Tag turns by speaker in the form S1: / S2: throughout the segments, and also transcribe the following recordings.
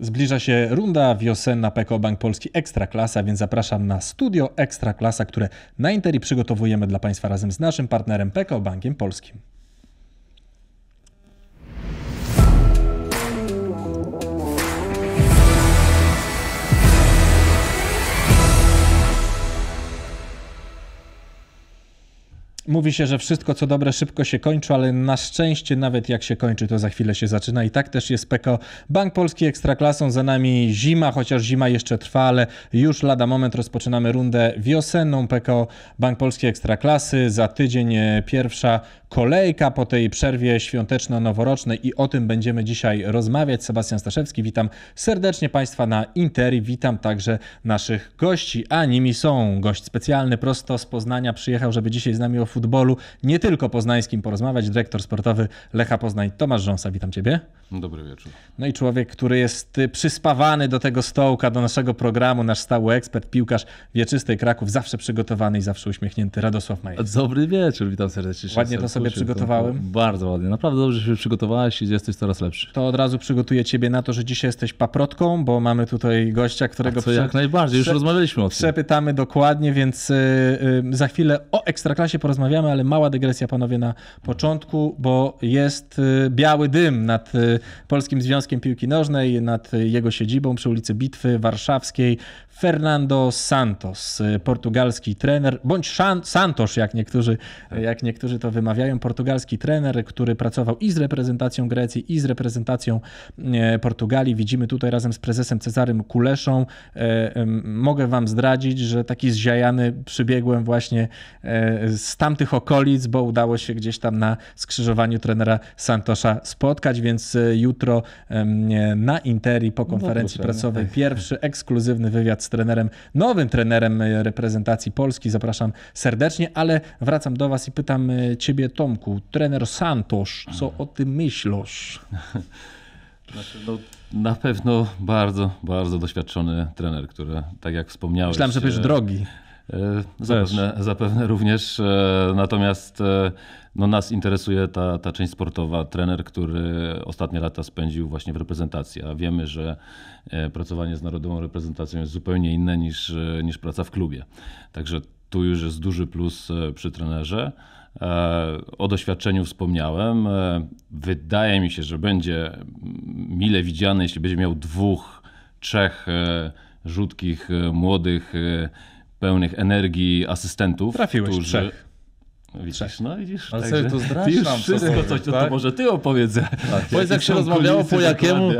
S1: Zbliża się runda wiosenna PKO Bank Polski Ekstraklasa, więc zapraszam na studio Ekstraklasa, które na Interi przygotowujemy dla Państwa razem z naszym partnerem PKO Bankiem Polskim. Mówi się, że wszystko co dobre szybko się kończy, ale na szczęście nawet jak się kończy, to za chwilę się zaczyna i tak też jest Peko, Bank Polski Ekstraklasą, za nami zima, chociaż zima jeszcze trwa, ale już lada moment rozpoczynamy rundę wiosenną Peko, Bank Polski Ekstraklasy. Za tydzień e, pierwsza kolejka po tej przerwie świąteczno-noworocznej i o tym będziemy dzisiaj rozmawiać. Sebastian Staszewski, witam serdecznie Państwa na Interi, witam także naszych gości, a nimi są gość specjalny prosto z Poznania, przyjechał, żeby dzisiaj z nami o futbolu, nie tylko poznańskim porozmawiać. Dyrektor sportowy Lecha Poznań, Tomasz Rząsa, witam Ciebie. Dobry wieczór. No i człowiek, który jest y, przyspawany do tego stołka, do naszego programu, nasz stały ekspert, piłkarz wieczystej Kraków, zawsze przygotowany i zawsze uśmiechnięty, Radosław Majewski.
S2: Dobry wieczór, witam serdecznie. Ładnie to sobie przygotowałem? Bardzo ładnie, naprawdę dobrze się przygotowałeś i jesteś coraz lepszy.
S1: To od razu przygotuję Ciebie na to, że dzisiaj jesteś paprotką, bo mamy tutaj gościa, którego... A co jak najbardziej, już rozmawialiśmy o tym. Przepytamy dokładnie, więc yy, yy, za chwilę o Ekstraklasie porozmawiamy porozmawiamy, ale mała dygresja, panowie, na początku, bo jest y, biały dym nad y, Polskim Związkiem Piłki Nożnej, nad jego siedzibą przy ulicy Bitwy Warszawskiej. Fernando Santos, y, portugalski trener, bądź Santos, jak niektórzy, tak. jak niektórzy to wymawiają, portugalski trener, który pracował i z reprezentacją Grecji, i z reprezentacją Portugalii. Widzimy tutaj razem z prezesem Cezarym Kuleszą. E, mogę wam zdradzić, że taki zziajany przybiegłem właśnie e, z tam tamtych okolic, bo udało się gdzieś tam na skrzyżowaniu trenera Santosza spotkać, więc e, jutro na Interi po no konferencji no, prasowej pierwszy ekskluzywny wywiad z trenerem, nowym trenerem e, reprezentacji Polski. Zapraszam serdecznie, ale wracam do Was i pytam e, Ciebie, Tomku, trener Santosz, co o tym myślisz? Znaczy, no,
S3: na pewno bardzo, bardzo doświadczony trener, który, tak jak wspomniałeś... Myślałem, że powiesz drogi. Zapewne, zapewne również. E, natomiast e, no, nas interesuje ta, ta część sportowa. Trener, który ostatnie lata spędził właśnie w reprezentacji, a wiemy, że e, pracowanie z narodową reprezentacją jest zupełnie inne niż, niż praca w klubie. Także tu już jest duży plus przy trenerze. O doświadczeniu wspomniałem. Wydaje mi się, że będzie mile widziany, jeśli będzie miał dwóch, trzech rzutkich, młodych pełnych energii asystentów. Trafiłeś którzy... trzech. Widzisz, no widzisz. Ale także, sobie tu zdraszam. Wszystko, co tak? to może ty opowiedz. Tak, Powiedz, jak się rozmawiało, po jakiemu.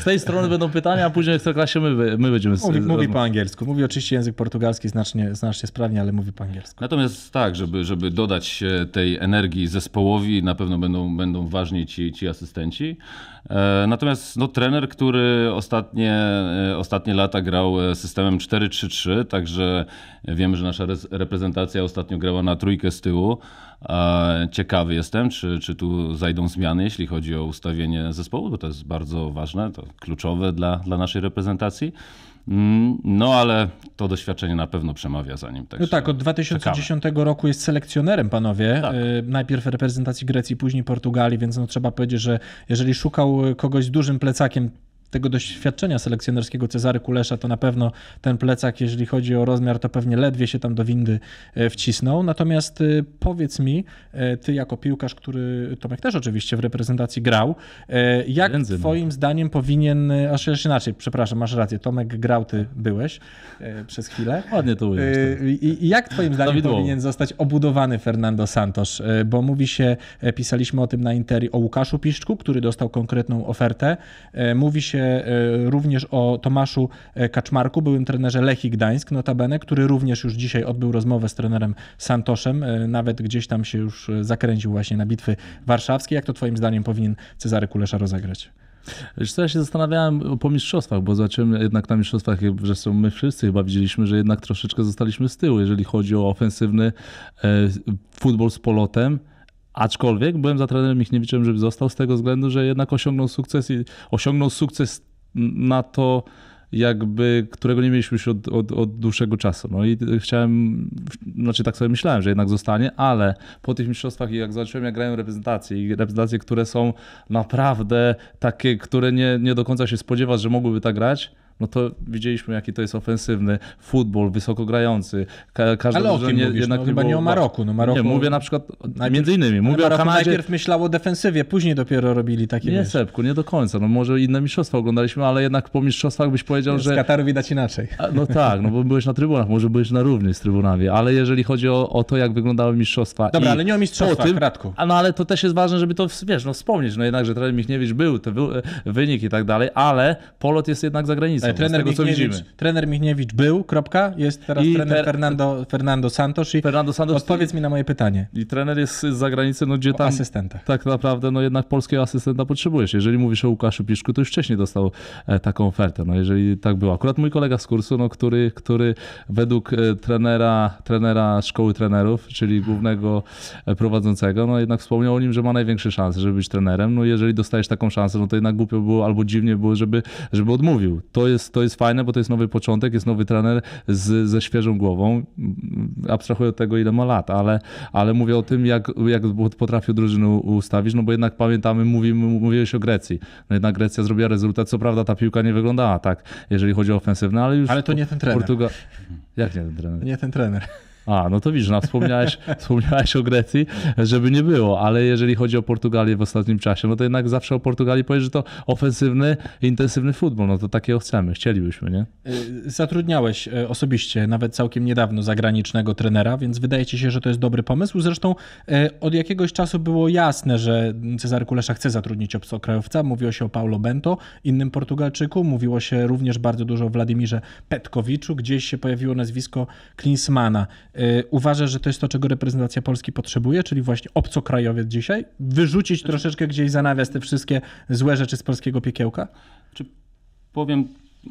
S2: Z tej strony będą pytania, a
S1: później w klasie my, my będziemy... Mówi, mówi po angielsku. Mówi oczywiście język portugalski znacznie, znacznie sprawnie, ale mówi po angielsku.
S3: Natomiast tak, żeby, żeby dodać tej energii zespołowi, na pewno będą, będą ważni ci, ci asystenci. E, natomiast no, trener, który ostatnie, e, ostatnie lata grał e, systemem 4-3-3, także wiemy, że nasza reprezentacja ostatnio grała na trójkę z tyłu. E, ciekawy jestem, czy, czy tu zajdą zmiany, jeśli chodzi o ustawienie zespołu, bo to jest bardzo ważne, to kluczowe dla, dla naszej reprezentacji. Mm, no ale to doświadczenie na pewno przemawia za nim. Tak no tak, od
S1: 2010 czekamy. roku jest selekcjonerem, panowie. Tak. E, najpierw reprezentacji Grecji, później Portugalii, więc no, trzeba powiedzieć, że jeżeli szukał kogoś z dużym plecakiem tego doświadczenia selekcjonerskiego Cezary Kulesza, to na pewno ten plecak, jeżeli chodzi o rozmiar, to pewnie ledwie się tam do windy e, wcisnął. Natomiast e, powiedz mi, e, ty jako piłkarz, który Tomek też oczywiście w reprezentacji grał, jak Między twoim zdaniem powinien, aż jeszcze inaczej, przepraszam, masz rację, Tomek grał, ty byłeś przez chwilę. Ładnie to ująłeś. Tak. I Jak twoim zdaniem powinien zostać obudowany Fernando Santos? Bo mówi się, pisaliśmy o tym na Interi, o Łukaszu Piszczku, który dostał konkretną ofertę. Mówi się się e, również o Tomaszu e, Kaczmarku, byłym trenerze Lechi Gdańsk, notabene, który również już dzisiaj odbył rozmowę z trenerem Santoszem, e, nawet gdzieś tam się już zakręcił właśnie na bitwy warszawskie. Jak to twoim zdaniem powinien Cezary Kulesza rozegrać?
S2: Wiesz co, ja się zastanawiałem po mistrzostwach, bo zobaczyłem jednak na mistrzostwach, zresztą my wszyscy chyba widzieliśmy, że jednak troszeczkę zostaliśmy z tyłu, jeżeli chodzi o ofensywny futbol z polotem. Aczkolwiek byłem za trenerem Michniewiczem, żeby został z tego względu, że jednak osiągnął sukces i osiągnął sukces na to, jakby, którego nie mieliśmy już od, od, od, dłuższego czasu. No i chciałem, znaczy tak sobie myślałem, że jednak zostanie, ale po tych mistrzostwach i jak zobaczyłem, jak grają reprezentacje i reprezentacje, które są naprawdę takie, które nie, nie do końca się spodziewasz, że mogłyby tak grać, no to widzieliśmy, jaki to jest ofensywny futbol, wysoko grający. Ka Ale o kim nie, mówisz? Jednak no, nie chyba było... nie o Maroku. No, Maroku... Nie, mówię na przykład, najpierw, między innymi, mówię Maroko o Kanadzie. najpierw
S1: myślał o defensywie,
S2: później dopiero robili takie Nie, sebku, Sepku, nie do końca. No może inne mistrzostwa oglądaliśmy, ale jednak po mistrzostwach byś powiedział, że... Z Kataru widać inaczej. No tak, no bo byłeś na trybunach, może byłeś na równi z trybunami, ale jeżeli chodzi o, o to, jak wyglądały mistrzostwa... Dobra, i... ale nie o mistrzostwach, tym, Radku. No ale to też jest ważne, żeby to, wiesz, no wspomnieć, no jednak, że trener Michniewicz był, te wy... wyniki i tak dalej, ale polot jest jednak za granicą są. Trener Michniewicz.
S1: Trener Michniewicz był, kropka, jest teraz I trener ter... Fernando, Fernando Santos i Fernando Santos odpowiedz mi na moje pytanie.
S2: I trener jest z zagranicy, no gdzie tam... O Tak naprawdę, no jednak polskiego asystenta potrzebujesz. Jeżeli mówisz o Łukaszu Piszku, to już wcześniej dostał e, taką ofertę, no jeżeli tak było. Akurat mój kolega z kursu, no który, który według e, trenera, trenera szkoły trenerów, czyli głównego e, prowadzącego, no jednak wspomniał o nim, że ma największe szanse, żeby być trenerem. No jeżeli dostajesz taką szansę, no to jednak głupio było albo dziwnie było, żeby, żeby odmówił. To jest jest, to jest fajne, bo to jest nowy początek, jest nowy trener z, ze świeżą głową. Abstrahuję od tego, ile ma lat, ale, ale mówię o tym, jak, jak potrafił drużynę ustawić, no bo jednak pamiętamy, mówimy, mówiłeś o Grecji. No jednak Grecja zrobiła rezultat, co prawda ta piłka nie wyglądała tak, jeżeli chodzi o ofensywne, ale już... Ale to nie ten trener. Portuga... Jak nie ten trener? Nie ten trener. A, no to widzisz, no, wspomniałeś, wspomniałeś o Grecji, żeby nie było, ale jeżeli chodzi o Portugalię w ostatnim czasie, no to jednak zawsze o Portugalii powiesz, że to ofensywny, intensywny futbol, no to takiego chcemy, chcielibyśmy, nie?
S1: Y, zatrudniałeś y, osobiście, nawet całkiem niedawno, zagranicznego trenera, więc wydaje ci się, że to jest dobry pomysł. Zresztą y, od jakiegoś czasu było jasne, że Cezar Kulesza chce zatrudnić obcokrajowca. Mówiło się o Paulo Bento, innym Portugalczyku. Mówiło się również bardzo dużo o Wladimirze Petkowiczu. Gdzieś się pojawiło nazwisko Klinsmana. Y, Uważasz, że to jest to, czego reprezentacja Polski potrzebuje, czyli właśnie obcokrajowiec dzisiaj? Wyrzucić znaczy- troszeczkę gdzieś za nawias te wszystkie złe rzeczy z polskiego piekiełka? Czy
S3: powiem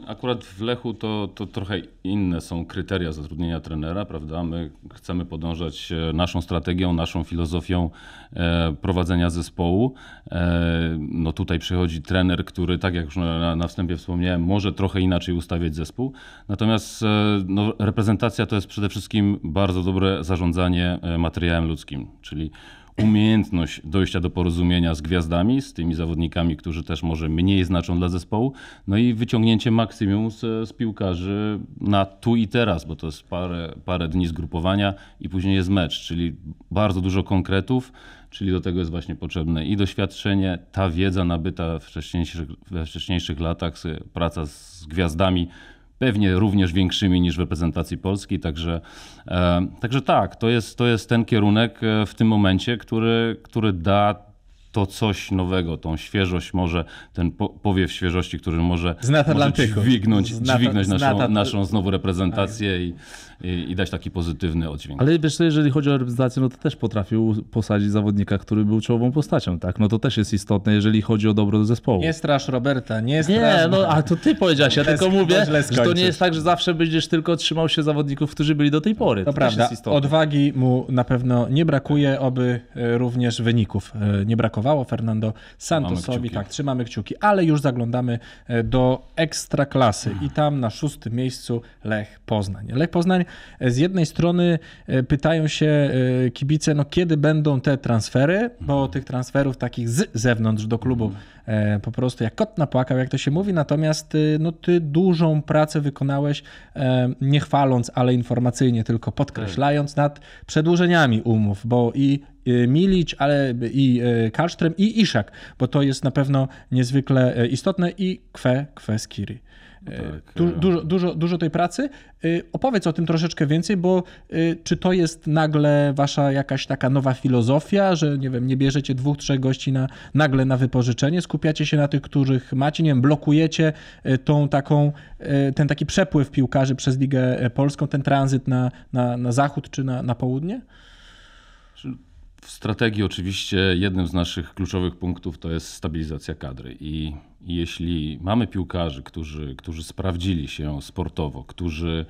S3: akurat w Lechu to, to trochę inne są kryteria zatrudnienia trenera, prawda? My chcemy podążać e, naszą strategią, naszą filozofią e, prowadzenia zespołu. E, no tutaj przychodzi trener, który, tak jak już na, na wstępie wspomniałem, może trochę inaczej ustawiać zespół. Natomiast no, reprezentacja to jest przede wszystkim bardzo dobre zarządzanie materiałem ludzkim, czyli umiejętność dojścia do porozumienia z gwiazdami, z tymi zawodnikami, którzy też może mniej znaczą dla zespołu, no i wyciągnięcie maksimum z, z piłkarzy na tu i teraz, bo to jest parę, parę dni zgrupowania i później jest mecz, czyli bardzo dużo konkretów, czyli do tego jest właśnie potrzebne i doświadczenie, ta wiedza nabyta we wcześniejszych, we wcześniejszych latach, praca z gwiazdami, pewnie również większymi niż w reprezentacji polskiej. Także, e, także tak, to jest, to jest ten kierunek e, w tym momencie, który, który da to coś nowego, tą świeżość, może ten po, powiew świeżości, który może, z może dźwignąć, z dźwignąć z naszą, naszą znowu reprezentację i, i, i dać taki pozytywny oddźwięk.
S2: Ale wiesz, jeżeli chodzi o reprezentację, no to też potrafił posadzić zawodnika, który był czołową postacią, tak? No to też jest istotne, jeżeli chodzi o dobro zespołu. Nie strasz Roberta, nie strasz. Nie, no a to ty powiedziałeś, ja tylko mówię, że to nie jest tak, że zawsze będziesz tylko trzymał się zawodników, którzy byli do tej pory. To, to prawda,
S1: odwagi mu na pewno nie brakuje, oby e, również wyników e, nie brakowało Fernando Santosowi. Tak, trzymamy kciuki, ale już zaglądamy e, do ekstra klasy i tam na szóstym miejscu Lech Poznań. Lech Poznań z jednej strony e, pytają się e, kibice, no kiedy będą te transfery, bo mhm. tych transferów takich z zewnątrz do klubu mhm. e, po prostu jak kot napłakał, jak to się mówi, natomiast no ty dużą pracę wykonałeś, nie chwaląc, ale informacyjnie, tylko podkreślając tak. nad przedłużeniami umów, bo i Milić, ale i Karsztrem, i Iszak, bo to jest na pewno niezwykle istotne i Kwe, Kwe Skiri. No e, tak. Du dużo, dużo, dużo tej pracy. Y, opowiedz o tym troszeczkę więcej, bo y, czy to jest nagle wasza jakaś taka nowa filozofia, że nie wiem, nie bierzecie dwóch, trzech gości na, nagle na wypożyczenie, skupiacie się na tych, których macie, nie wiem, blokujecie y, tą taką, ten taki przepływ piłkarzy przez Ligę e, Polską, ten tranzyt na, na, na zachód czy na, na południe?
S3: W strategii oczywiście jednym z naszych kluczowych punktów to jest stabilizacja kadry i jeśli mamy piłkarzy, którzy, którzy sprawdzili się sportowo, którzy,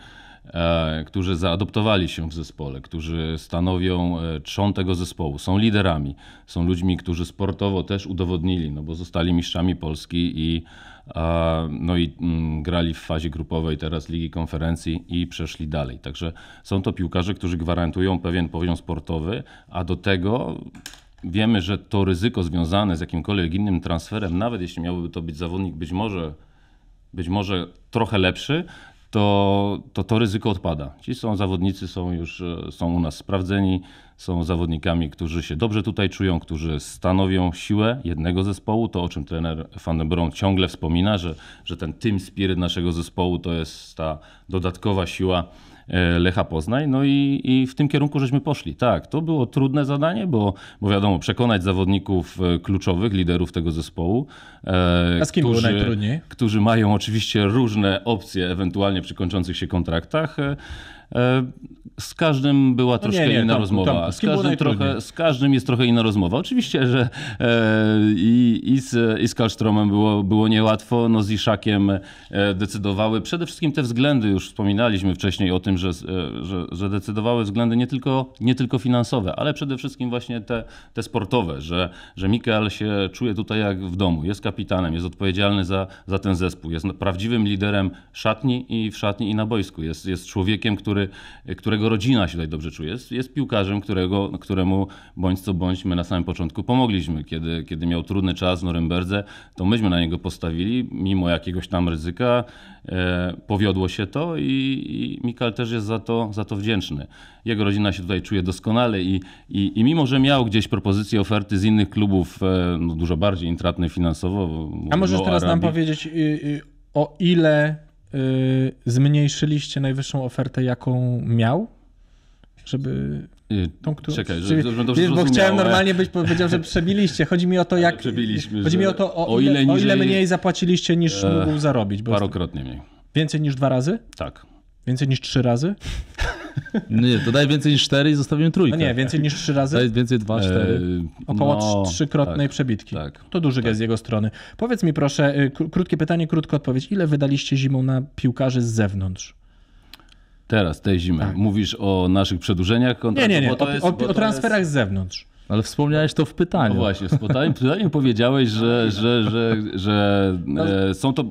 S3: e, którzy zaadoptowali się w zespole, którzy stanowią e, trzon tego zespołu, są liderami, są ludźmi, którzy sportowo też udowodnili, no bo zostali mistrzami Polski i, e, no i m, mm, grali w fazie grupowej teraz Ligi Konferencji i przeszli dalej. Także są to piłkarze, którzy gwarantują pewien poziom sportowy, a do tego wiemy, że to ryzyko związane z jakimkolwiek innym transferem, nawet jeśli miałby to być zawodnik być może, być może trochę lepszy, to, to to ryzyko odpada. Ci są zawodnicy, są już e, są u nas sprawdzeni, są zawodnikami, którzy się dobrze tutaj czują, którzy stanowią siłę jednego zespołu. To o czym trener Van Bron ciągle wspomina, że, że ten team spirit naszego zespołu to jest ta dodatkowa siła E, Lecha Poznań. No i, i w tym kierunku żeśmy poszli. Tak, to było trudne zadanie, bo, bo wiadomo, przekonać zawodników e, kluczowych, liderów tego zespołu. E, A z kim którzy, było najtrudniej? Którzy mają oczywiście różne opcje ewentualnie przy kończących się kontraktach. E, z każdym była troszkę no nie, nie, inna tam, rozmowa. Tam, z, każdym trochę, z każdym jest trochę inna rozmowa. Oczywiście, że e, i, i z, i z Karlstromem było, było niełatwo, no z Iszakiem e, decydowały przede wszystkim te względy, już wspominaliśmy wcześniej o tym, że, że, że decydowały względy nie tylko, nie tylko finansowe, ale przede wszystkim właśnie te, te sportowe, że, że Mikael się czuje tutaj jak w domu, jest kapitanem, jest odpowiedzialny za, za ten zespół, jest prawdziwym liderem szatni i w szatni i na boisku, jest, jest człowiekiem, który który, którego rodzina się tutaj dobrze czuje. Jest, jest piłkarzem, którego, któremu bądź co bądź my na samym początku pomogliśmy. Kiedy, kiedy miał trudny czas w Norymberdze, to myśmy na niego postawili, mimo jakiegoś tam ryzyka. E, powiodło się to i, i Mikal też jest za to, za to wdzięczny. Jego rodzina się tutaj czuje doskonale i, i, i mimo, że miał gdzieś propozycje, oferty z innych klubów, e, no, dużo bardziej intratne finansowo. A możesz teraz Arabii. nam
S1: powiedzieć, y, y, o ile Y, zmniejszyliście najwyższą ofertę, jaką miał, żeby y, tą, którą... Czekaj, żeby, dobrze wiesz, bo chciałem normalnie być, powiedział, że przebiliście. Chodzi mi o to, jak... Przebiliśmy, chodzi mi o to, o, o ile, ile, o ile mniej zapłaciliście, niż e, mógł zarobić. Parokrotnie mniej. Więcej niż dwa razy? Tak. Więcej niż trzy razy?
S2: No nie, to daj więcej niż 4 i zostawimy trójkę. No nie, więcej niż 3 razy? Daj więcej 2, 4. E, Około no, trzykrotnej
S1: tak, przebitki. Tak, to duży tak. gest z jego strony. Powiedz mi proszę, y, krótkie pytanie, krótka odpowiedź. Ile wydaliście zimą na piłkarzy z zewnątrz?
S3: Teraz, tej zimy. Tak. Mówisz o naszych przedłużeniach kontraktu? Nie, nie, nie.
S1: Jest, o, o, o transferach jest... z zewnątrz.
S2: Ale wspomniałeś to w pytaniu. No właśnie, w pytaniu
S3: powiedziałeś, że, że, że, że, e, są to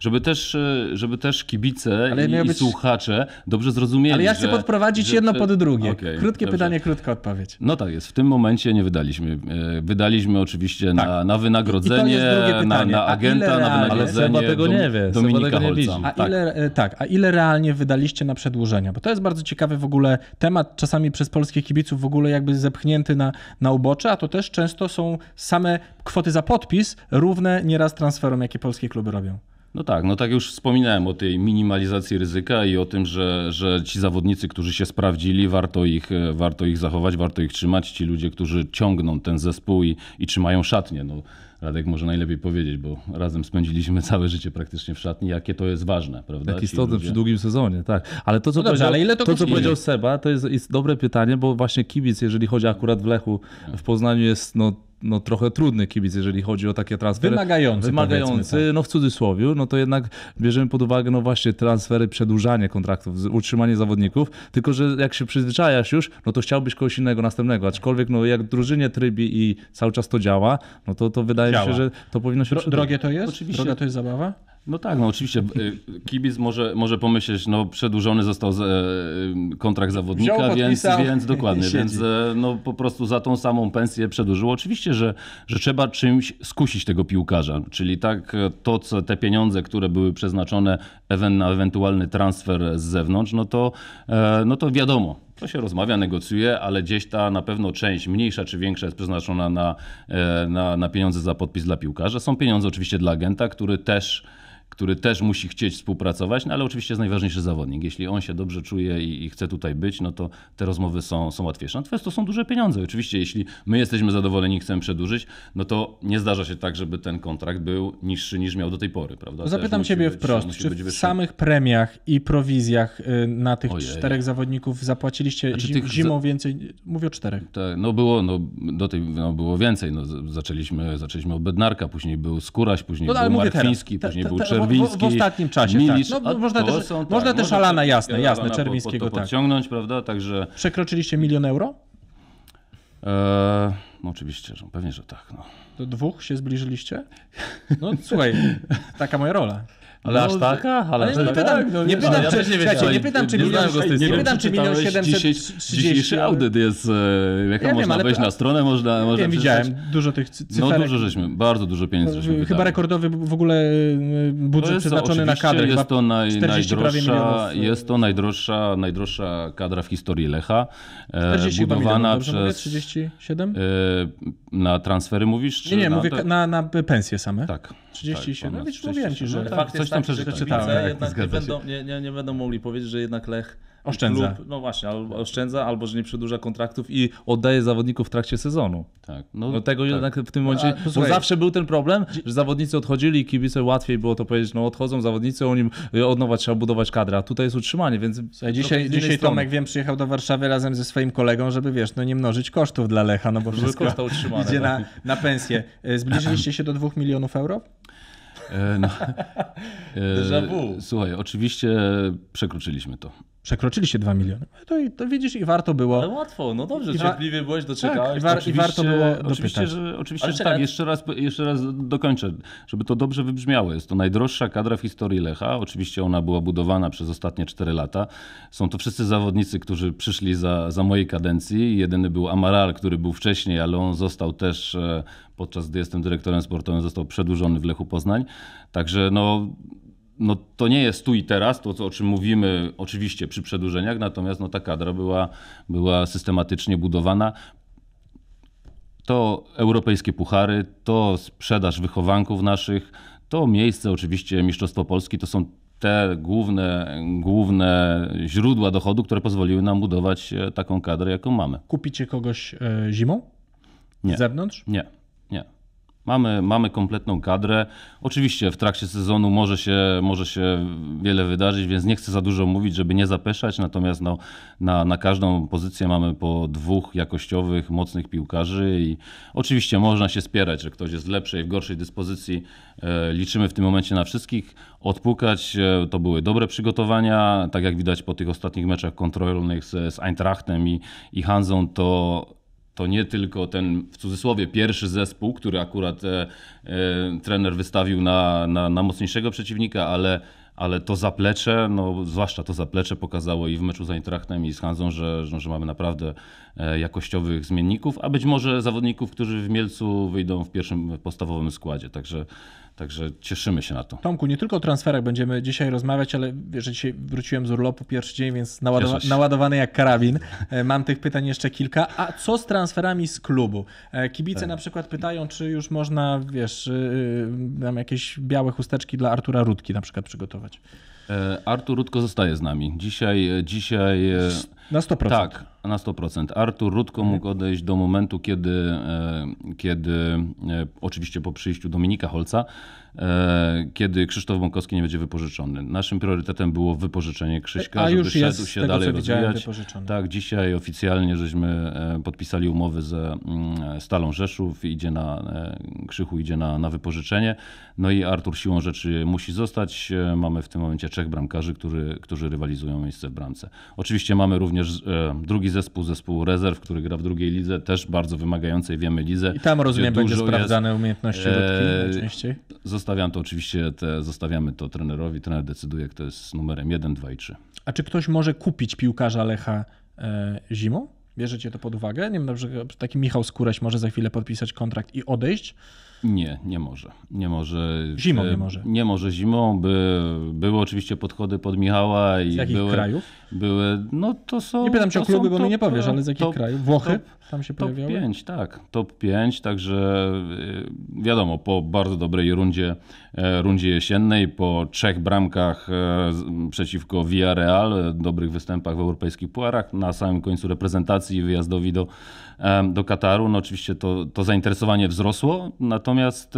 S3: żeby też, e, żeby też kibice i, i być... słuchacze dobrze zrozumieli. Ale ja chcę że, podprowadzić że... jedno pod drugie. Okay, Krótkie dobrze.
S1: pytanie, krótka odpowiedź.
S3: No tak jest. W tym momencie nie wydaliśmy. E, wydaliśmy oczywiście tak. na, na, wynagrodzenie, na, na, agenta, na wynagrodzenie. Ale tego nie wie. Dominika tego nie A tak.
S1: Ile, tak, a ile realnie wydaliście na przedłużenia? Bo to jest bardzo ciekawy w ogóle temat, czasami przez polskich kibiców w ogóle jakby zepchnięty na, na ubocze, a to też często są same kwoty za podpis równe nieraz transferom, jakie polskie kluby robią. No
S3: tak, no tak już wspominałem o tej minimalizacji ryzyka i o tym, że, że ci zawodnicy, którzy się sprawdzili, warto ich, e, warto ich zachować, warto ich trzymać. Ci ludzie, którzy ciągną ten zespół i, i trzymają szatnie. No, Radek może najlepiej powiedzieć, bo razem spędziliśmy całe życie praktycznie w szatni, jakie to jest ważne,
S2: prawda? Jak istotne przy długim sezonie, tak. Ale to, co, no dobrze, ale ile to, to co powiedział Seba, to jest, jest dobre pytanie, bo właśnie kibic, jeżeli chodzi akurat w Lechu, tak. w Poznaniu jest no, no, trochę trudny kibic, jeżeli chodzi o takie transfery. Wymagający. Wymagający, tak. no w cudzysłowie, no to jednak bierzemy pod uwagę, no właśnie transfery, przedłużanie kontraktów, utrzymanie zawodników, tylko że jak się przyzwyczajasz już, no to chciałbyś kogoś innego, następnego, aczkolwiek no jak drużynie trybi i cały czas to działa, no to, to wydaje działa. się, że to powinno się Dro, Drogie to jest? Oczywiście. Droga to jest zabawa? No tak, no oczywiście y,
S3: kibic może, może pomyśleć, no przedłużony został e, kontrakt zawodnika, więc, więc dokładnie, więc e, no po prostu za tą samą pensję przedłużył. Oczywiście, że, że trzeba czymś skusić tego piłkarza, czyli tak e, to, co, te pieniądze, które były przeznaczone na ewentualny transfer z zewnątrz, no to, no to wiadomo, to się rozmawia, negocjuje, ale gdzieś ta na pewno część, mniejsza czy większa, jest przeznaczona na, na, na pieniądze za podpis dla piłkarza. Są pieniądze oczywiście dla agenta, który też który też musi chcieć współpracować, no ale oczywiście jest najważniejszy zawodnik. Jeśli on się dobrze czuje i, i chce tutaj być, no to te rozmowy są, są łatwiejsze. Natomiast to są duże pieniądze. Oczywiście, jeśli my jesteśmy zadowoleni i chcemy przedłużyć, no to nie zdarza się tak, żeby ten kontrakt był niższy niż miał do tej pory, prawda? Zapytam Ciebie być, wprost, czy w samych
S1: premiach i prowizjach y, na tych Ojej. czterech zawodników zapłaciliście znaczy, zim, zimą więcej? Mówię o czterech.
S3: Tak, no było, no, do tej, no było więcej. No, zaczęliśmy, zaczęliśmy od Bednarka, później był Skóraś, później no, no był Martwiński, później te, te, był Czerwony. Czerwiński, w, w, ostatnim czasie, tak. Milisz, tak. No, można też, są, tak, można też Alana, jasne, Alana jasne, Czerwińskiego, po, po, podciągnąć, tak. prawda, także...
S1: Przekroczyliście milion euro?
S3: Eee, no oczywiście, że, pewnie, że tak,
S1: no. Do dwóch się zbliżyliście? No słuchaj, taka moja rola. Ale no, aż Ale, aż nie, pytam, tak, nie pytam, czy, nie, nie pytam, czy milion, nie, 730... Dzisiejszy
S3: audyt jest, e, jaka ja można wiem, wejść ale... na stronę, można, ja można widziałem dużo tych no, cyferek. No dużo żeśmy, bardzo dużo pieniędzy no, żeśmy Chyba wydali.
S1: rekordowy w ogóle e, budżet no przeznaczony na kadrę. Jest to, naj, najdroższa, e,
S3: jest to najdroższa, najdroższa kadra w historii Lecha. 40 budowana przez... 37? na transfery mówisz? nie, nie, mówię
S1: na pensje same. Tak. 37, tak, no więc mówiłem ci, że no, tak, coś tam przeczytałem. Tak, nie będą,
S2: nie, nie, będą mogli powiedzieć, że jednak Lech oszczędza. no właśnie, albo oszczędza, albo że nie przedłuża kontraktów i oddaje zawodników w trakcie sezonu. Tak. No, no tego tak. jednak w tym momencie, A, bo zawsze był ten problem, że zawodnicy odchodzili i kibice łatwiej było to powiedzieć, no odchodzą zawodnicy, o nim y, od nowa trzeba budować kadra. tutaj jest utrzymanie, więc... Słuchaj, dzisiaj dzisiaj Tomek, wiem, przyjechał do Warszawy razem ze swoim
S1: kolegą, żeby, wiesz, no nie mnożyć kosztów dla Lecha, no bo wszystko idzie tak. na, na pensję. Y, zbliżyliście się do 2 milionów euro? E, no, vu. E, słuchaj,
S3: oczywiście przekroczyliśmy to
S1: przekroczyliście 2 miliony. To, to widzisz i warto było. Ale
S2: łatwo, no dobrze, I byłeś, doczekałeś. Tak, war, oczywiście, I warto było dopytać. Oczywiście, że, oczywiście tak,
S1: jeszcze raz,
S3: jeszcze raz dokończę, żeby to dobrze wybrzmiało. Jest to najdroższa kadra w historii Lecha. Oczywiście ona była budowana przez ostatnie 4 lata. Są to wszyscy zawodnicy, którzy przyszli za, za mojej kadencji. Jedyny był Amaral, który był wcześniej, ale on został też e, podczas gdy jestem dyrektorem sportowym, został przedłużony w Lechu Poznań. Także no, no, to nie jest tu i teraz, to co, o czym mówimy oczywiście przy przedłużeniach, natomiast no, ta kadra była, była systematycznie budowana. To europejskie puchary, to sprzedaż wychowanków naszych, to miejsce oczywiście Mistrzostwo Polski, to są te główne, główne źródła dochodu, które pozwoliły nam budować e, taką kadrę, jaką mamy.
S1: Kupicie kogoś e, zimą?
S3: Nie. Z zewnątrz? Nie. Mamy, mamy kompletną kadrę. Oczywiście w trakcie sezonu może się, może się wiele wydarzyć, więc nie chcę za dużo mówić, żeby nie zapeszać. Natomiast no, na, na każdą pozycję mamy po dwóch jakościowych, mocnych piłkarzy i oczywiście można się spierać, że ktoś jest w lepszej, w gorszej dyspozycji. E, liczymy w tym momencie na wszystkich. Odpukać e, to były dobre przygotowania. Tak jak widać po tych ostatnich meczach kontrolnych z, z Eintrachtem i, i Hanzą, to to nie tylko ten w cudzysłowie pierwszy zespół, który akurat e, e, trener wystawił na, na, na mocniejszego przeciwnika, ale ale to zaplecze, no, zwłaszcza to zaplecze pokazało i w meczu z Eintrachtem i z Hanzą, że, że mamy naprawdę e, jakościowych zmienników, a być może zawodników, którzy w Mielcu wyjdą w pierwszym podstawowym składzie. Także Także cieszymy się na to.
S1: Tomku, nie tylko o transferach będziemy dzisiaj rozmawiać, ale wiesz, że dzisiaj wróciłem z urlopu pierwszy dzień, więc naładowa- naładowany jak karabin. E, mam tych pytań jeszcze kilka. A co z transferami z klubu? E, kibice tak. na przykład pytają, czy już można, wiesz, y, y, tam jakieś białe chusteczki dla Artura Rutki na przykład przygotować. much.
S3: E, Artur Rutko zostaje z nami. Dzisiaj. E, dzisiaj e, na 100%. Tak, na 100%. Artur Rutko mógł odejść do momentu, kiedy, kiedy oczywiście po przyjściu Dominika Holca, kiedy Krzysztof Bąkowski nie będzie wypożyczony. Naszym priorytetem było wypożyczenie Krzyśka, A żeby szedł się tego, dalej rozwijać. Tak, dzisiaj oficjalnie żeśmy podpisali umowy ze mm, Stalą Rzeszów, idzie na, Krzychu idzie na, na wypożyczenie. No i Artur siłą rzeczy musi zostać. Mamy w tym momencie trzech bramkarzy, którzy, którzy rywalizują miejsce w bramce. Oczywiście mamy również e, drugi zespół, zespół rezerw, który gra w drugiej lidze, też bardzo wymagającej, wiemy, lidze. I tam rozumiem, będzie sprawdzane jest... umiejętności e... najczęściej. Zostawiam to oczywiście, te, zostawiamy to trenerowi, trener decyduje, kto jest numerem 1, 2 i 3.
S1: A czy ktoś może kupić piłkarza Lecha e, zimą? Bierzecie to pod uwagę? Nie wiem, dobrze, taki Michał Skóreś może za chwilę podpisać kontrakt i odejść. Nie, nie może.
S3: Nie może. Zimą e, nie może. Nie może zimą. By, były oczywiście podchody pod Michała. I z jakich były, krajów? Były, no
S1: to są... Nie pytam cię o kluby, bo mi nie powiesz, ale z jakich top, krajów? Włochy? Top, tam się pojawiały? Top 5,
S3: tak. Top 5, także y, wiadomo, po bardzo dobrej rundzie, e, rundzie jesiennej, po trzech bramkach e, przeciwko Villarreal, e, dobrych występach w europejskich puarach, na samym końcu reprezentacji wyjazdowi do, do Kataru, no oczywiście to, to zainteresowanie wzrosło, natomiast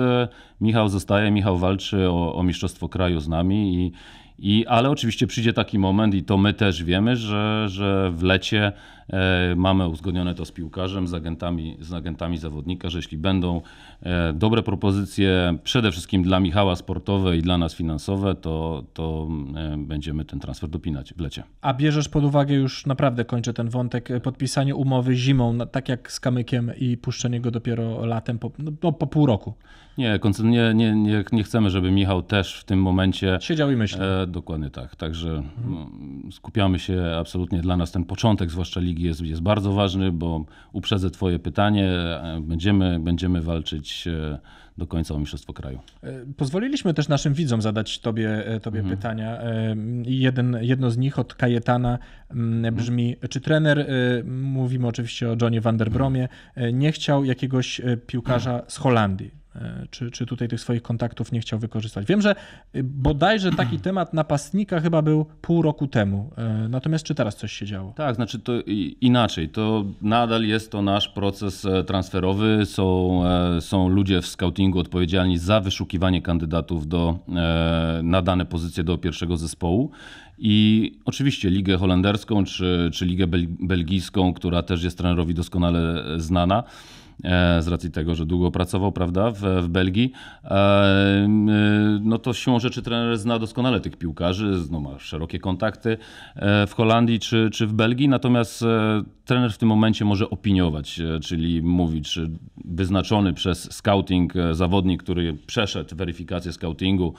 S3: Michał zostaje, Michał walczy o, o mistrzostwo kraju z nami i, i, ale oczywiście przyjdzie taki moment, i to my też wiemy, że, że w lecie E, mamy uzgodnione to z piłkarzem, z agentami, z agentami zawodnika, że jeśli będą e, dobre propozycje, przede wszystkim dla Michała sportowe i dla nas finansowe, to, to e, będziemy ten transfer dopinać w lecie.
S1: A bierzesz pod uwagę, już naprawdę kończę ten wątek, podpisanie umowy zimą, tak jak z Kamykiem i puszczenie go dopiero latem, po, no, po pół roku?
S3: Nie, nie, nie, nie, nie chcemy, żeby Michał też w tym momencie... Siedział i myślał. E, dokładnie tak, także mhm. no, skupiamy się absolutnie dla nas ten początek, zwłaszcza Ligi jest, jest bardzo ważny, bo uprzedzę Twoje pytanie. Będziemy, będziemy walczyć e, do końca o Mistrzostwo Kraju.
S1: E, pozwoliliśmy też naszym widzom zadać Tobie, e, tobie mhm. pytania. Jeden, jedno z nich od Kajetana mm, mhm. brzmi, mhm. czy trener, mówimy oczywiście o Johnie van der Bromie, nie chciał jakiegoś piłkarza z Holandii? E, czy, czy tutaj tych swoich kontaktów nie chciał wykorzystać. Wiem, że y, bodajże taki temat napastnika chyba był pół roku temu, e, natomiast czy teraz coś się działo?
S3: Tak, znaczy to inaczej, to nadal jest to nasz proces e, transferowy, są, są ludzie w scoutingu odpowiedzialni za wyszukiwanie kandydatów do, na dane pozycje do pierwszego zespołu i oczywiście Ligę Holenderską czy, czy Ligę Belgijską, która też jest trenerowi doskonale znana, E, z racji tego, że długo pracował prawda, w, w Belgii, e, e, no to siłą rzeczy trener zna doskonale tych piłkarzy, no ma szerokie kontakty w Holandii czy, czy w Belgii, natomiast trener w tym momencie może opiniować, czyli mówić, czy wyznaczony przez scouting zawodnik, który przeszedł weryfikację scoutingu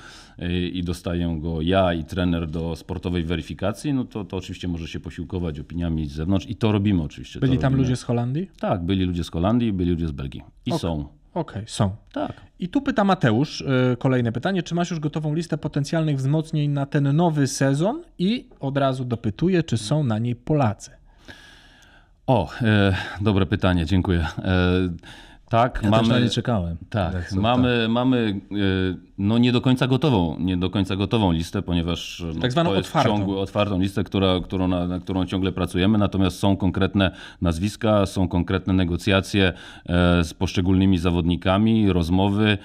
S3: i dostaję go ja i trener do sportowej weryfikacji, no to, to oczywiście może się posiłkować opiniami z zewnątrz i to robimy oczywiście. Byli tam robimy. ludzie z Holandii? Tak, byli ludzie z Holandii, byli ludzie z Belgii. I okay. są.
S1: Okej, okay, są. Tak. I tu pyta Mateusz, y, kolejne pytanie, czy masz już gotową listę potencjalnych wzmocnień na ten nowy sezon? I od razu dopytuje, czy są na niej Polacy? O,
S3: e, dobre pytanie, dziękuję. E, tak, ja mamy. Też na nie czekałem. Tak, mamy, tak. mamy. E, no nie do końca gotową, nie do końca gotową listę, ponieważ no, tak zwaną to jest otwartą. Ciągły, otwartą listę, która, którą, na, na, którą ciągle pracujemy, natomiast są konkretne nazwiska, są konkretne negocjacje e, z poszczególnymi zawodnikami, rozmowy.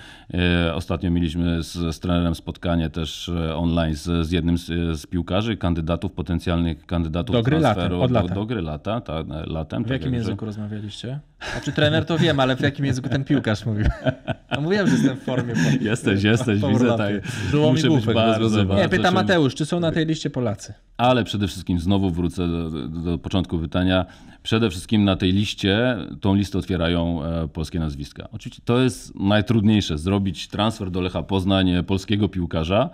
S3: E, ostatnio mieliśmy z, z trenerem spotkanie też e, online z, z jednym z, z, piłkarzy, kandydatów, potencjalnych kandydatów do gry transferu latem, od lata. Do, do gry lata, ta, latem. W tak jakim języku
S1: że... rozmawialiście? A czy trener to wiem, ale w jakim języku ten piłkarz mówił? No mówiłem, że jestem w formie. Jesteś, jesteś jesteś, widzę tak. Muszę być bardzo, bardzo Nie, pyta Mateusz, czy są na tej liście Polacy?
S3: Ale przede wszystkim znowu wrócę do, do, do początku pytania. Przede wszystkim na tej liście, tą listę otwierają e, polskie nazwiska. Oczywiście to jest najtrudniejsze, zrobić transfer do Lecha Poznań e, polskiego piłkarza.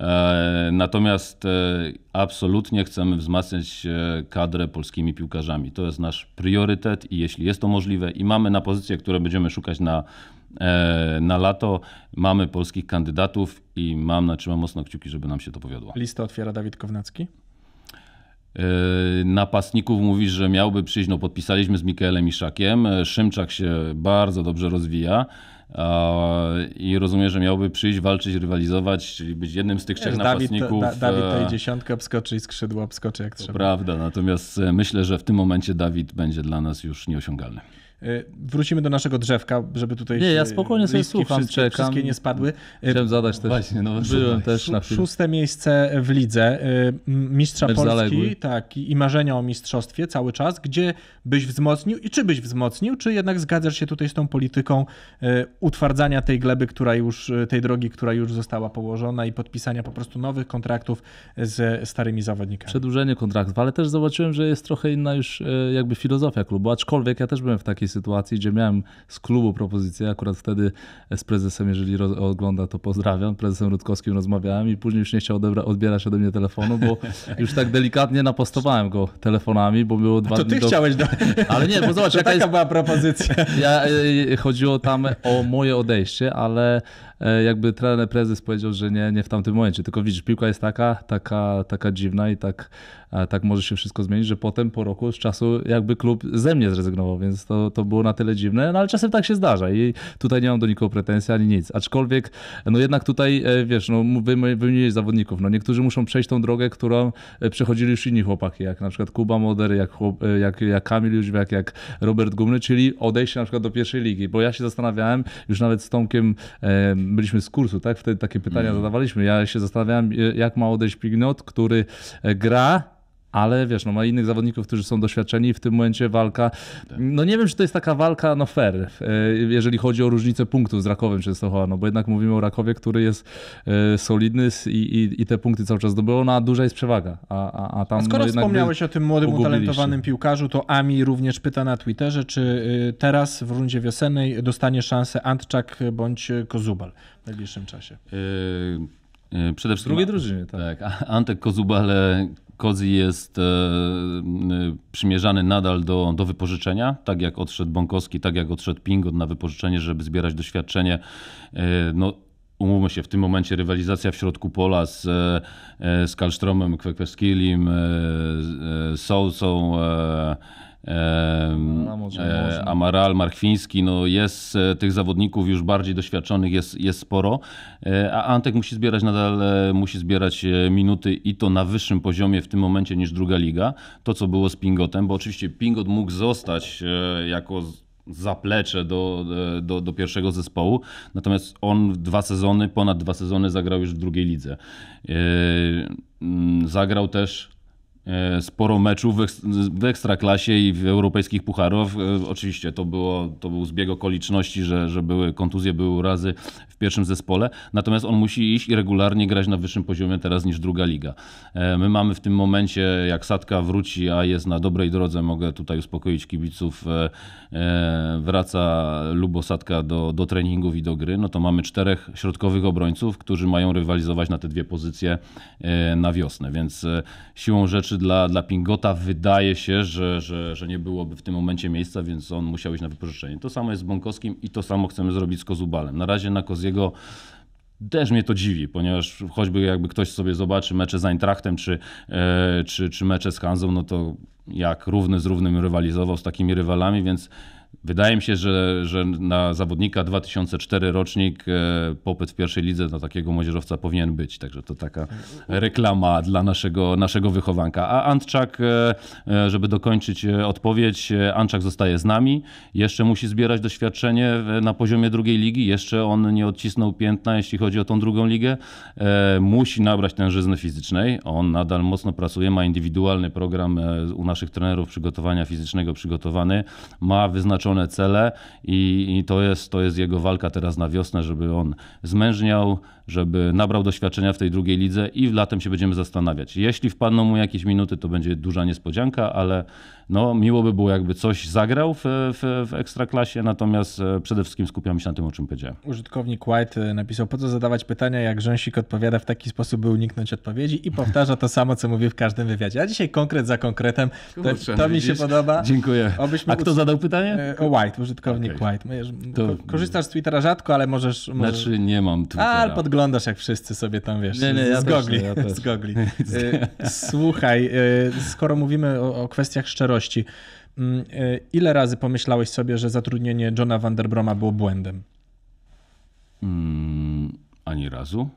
S3: E, natomiast absolutnie chcemy wzmacniać kadrę polskimi piłkarzami. To jest nasz priorytet i jeśli jest to możliwe i mamy na pozycje, które będziemy szukać na E, na lato mamy polskich kandydatów i mam, na mam mocno kciuki, żeby nam się to powiodło.
S1: Listę otwiera Dawid Kownacki.
S3: E, napastników mówisz, że miałby przyjść, no podpisaliśmy z Mikaelem Iszakiem, e, Szymczak się bardzo dobrze rozwija i rozumiem, że miałby przyjść, walczyć, rywalizować, czyli być jednym z tych trzech napastników. Dawid, da, Dawid tej
S1: dziesiątkę obskoczy i skrzydła obskoczy jak to trzeba.
S3: Prawda, natomiast myślę, że w tym momencie Dawid będzie
S1: dla nas już nieosiągalny. Y, wrócimy do naszego drzewka, żeby tutaj. Nie, ja spokojnie sobie słucham, wszystkie, czekam. Wszystkie nie
S2: spadły. Y, Chciałem zadać też. Właśnie, no, byłem też na film.
S1: Szóste miejsce w lidze y, mistrza Mecz Polski, zaległy. tak, i marzenia o mistrzostwie cały czas. Gdzie byś wzmocnił i czy byś wzmocnił, czy jednak zgadzasz się tutaj z tą polityką utwardzania tej gleby, która już, tej drogi, która już została położona i podpisania po prostu nowych kontraktów
S2: ze starymi zawodnikami? Przedłużenie kontraktów, ale też zobaczyłem, że jest trochę inna już jakby filozofia klubu, aczkolwiek ja też byłem w takiej takiej sytuacji, gdzie miałem z klubu propozycję, akurat wtedy z prezesem, jeżeli ogląda, to pozdrawiam, prezesem Rutkowskim rozmawiałem i później już nie chciał odebra- odbierać ode mnie telefonu, bo już tak delikatnie napostowałem go telefonami, bo było dwa A to dni ty do... chciałeś do... Ale nie, bo zobacz, to jaka jest... była propozycja. Ja, e, chodziło tam o moje odejście, ale e, jakby trener prezes powiedział, że nie, nie w tamtym momencie, tylko widzisz, piłka jest taka, taka, taka dziwna i tak, tak może się wszystko zmienić, że potem po roku z czasu jakby klub ze mnie zrezygnował, więc to, to to było na tyle dziwne, no ale czasem tak się zdarza i tutaj nie mam do nikogo pretensji ani nic. Aczkolwiek, no jednak tutaj, e, wiesz, no wymienić zawodników, no niektórzy muszą przejść tą drogę, którą e, przechodzili już inni chłopaki, jak na przykład Kuba Moder, jak, chłop, e, jak, jak Kamil Jóźwiak, jak Robert Gumny, czyli odejście na przykład do pierwszej ligi, bo ja się zastanawiałem, już nawet z Tomkiem byliśmy z kursu, tak, wtedy takie pytania mm. zadawaliśmy, ja się zastanawiałem, jak ma odejść Pignot, który gra ale wiesz, no ma innych zawodników, którzy są doświadczeni w tym momencie walka, tak. no nie wiem, czy to jest taka walka no fair, e, jeżeli chodzi o różnicę punktów z Rakowem Częstochowa, no bo jednak mówimy o Rakowie, który jest e, solidny i, i, i te punkty cały czas zdobył, no a duża jest przewaga. A, a, a, tam, a skoro no, wspomniałeś o tym młodym, utalentowanym
S1: piłkarzu, to Ami również pyta na Twitterze, czy y, teraz w rundzie wiosennej dostanie szansę Antczak bądź Kozubal w najbliższym czasie?
S3: E, przede wszystkim... W drugiej drużynie, tak. tak Antek Kozubale, Kozi jest e, e, przymierzany nadal do, do wypożyczenia, tak jak odszedł Bąkowski, tak jak odszedł Pingot na wypożyczenie, żeby zbierać doświadczenie. E, no, umówmy się, w tym momencie rywalizacja w środku pola z, e, e, z Kalsztromem, Kwekweskilim, Sousą, no, no, e, Amaral, Markwiński, no jest e, tych zawodników już bardziej doświadczonych, jest, jest sporo, e, a Antek musi zbierać nadal, musi zbierać minuty i to na wyższym poziomie w tym momencie niż druga liga, to co było z Pingotem, bo oczywiście Pingot mógł zostać jako zaplecze do, do, do, pierwszego zespołu. Natomiast on dwa sezony, ponad dwa sezony zagrał już w drugiej lidze. Zagrał też E, sporo meczów w ekstraklasie i w europejskich pucharów. E, oczywiście to, było, to był zbieg okoliczności, że, że były kontuzje, były urazy w pierwszym zespole, natomiast on musi iść i regularnie grać na wyższym poziomie teraz niż druga liga. E, my mamy w tym momencie, jak Sadka wróci, a jest na dobrej drodze, mogę tutaj uspokoić kibiców, wraca Lubo Sadka do, do treningów i do gry, no to mamy czterech środkowych obrońców, którzy mają rywalizować na te dwie pozycje na wiosnę, więc siłą rzeczy dla, dla Pingota wydaje się, że, że, że nie byłoby w tym momencie miejsca, więc on musiał iść na wypożyczenie. To samo jest z Bąkowskim i to samo chcemy zrobić z Kozubalem. Na razie na Koziego też mnie to dziwi, ponieważ choćby jakby ktoś sobie zobaczy mecze z Eintrachtem czy, e, czy, czy mecze z Hanzą, no to jak równy z równym rywalizował z takimi rywalami, więc Wydaje mi się, że, że na zawodnika 2004 rocznik e, popyt w pierwszej lidze na takiego młodzieżowca powinien być. Także to taka reklama dla naszego, naszego wychowanka. A Antczak, e, e, żeby dokończyć odpowiedź, Antczak zostaje z nami. Jeszcze musi zbierać doświadczenie na poziomie drugiej ligi. Jeszcze on nie odcisnął piętna, jeśli chodzi o tą drugą ligę. Musi nabrać tężyzny fizycznej. On nadal mocno pracuje, ma indywidualny program u naszych trenerów przygotowania fizycznego przygotowany. Ma wyznaczone określone cele i, i to, jest, to jest jego walka teraz na wiosnę, żeby on zmężniał, żeby nabrał doświadczenia w tej drugiej lidze i latem się będziemy zastanawiać. Jeśli wpadną mu jakieś minuty, to będzie duża niespodzianka, ale no, miło by było, jakby coś zagrał w, w, w ekstraklasie, natomiast e, przede wszystkim skupiamy się na tym, o czym powiedziałem.
S1: Użytkownik White e, napisał, po co zadawać pytania, jak Rzęsik odpowiada w taki sposób, by uniknąć odpowiedzi i powtarza to samo, co mówi w każdym wywiadzie. A dzisiaj konkret za konkretem, to, Kurczę, to mi się podoba. Dziękuję. Obyśmy A kto zadał pytanie? E, tak, o White, użytkownik okay. White. to... Korzystasz z Twittera rzadko, ale możesz... możesz... Znaczy nie mam Twittera. Ale podglądasz jak wszyscy sobie tam, wiesz, nie, nie, z, ja z gogli. Też, ja z gogli. Y, słuchaj, y, skoro mówimy o, o kwestiach szczerości, mm, y, ile razy pomyślałeś sobie, że zatrudnienie Johna Vanderbroma było błędem? Mm, ani razu.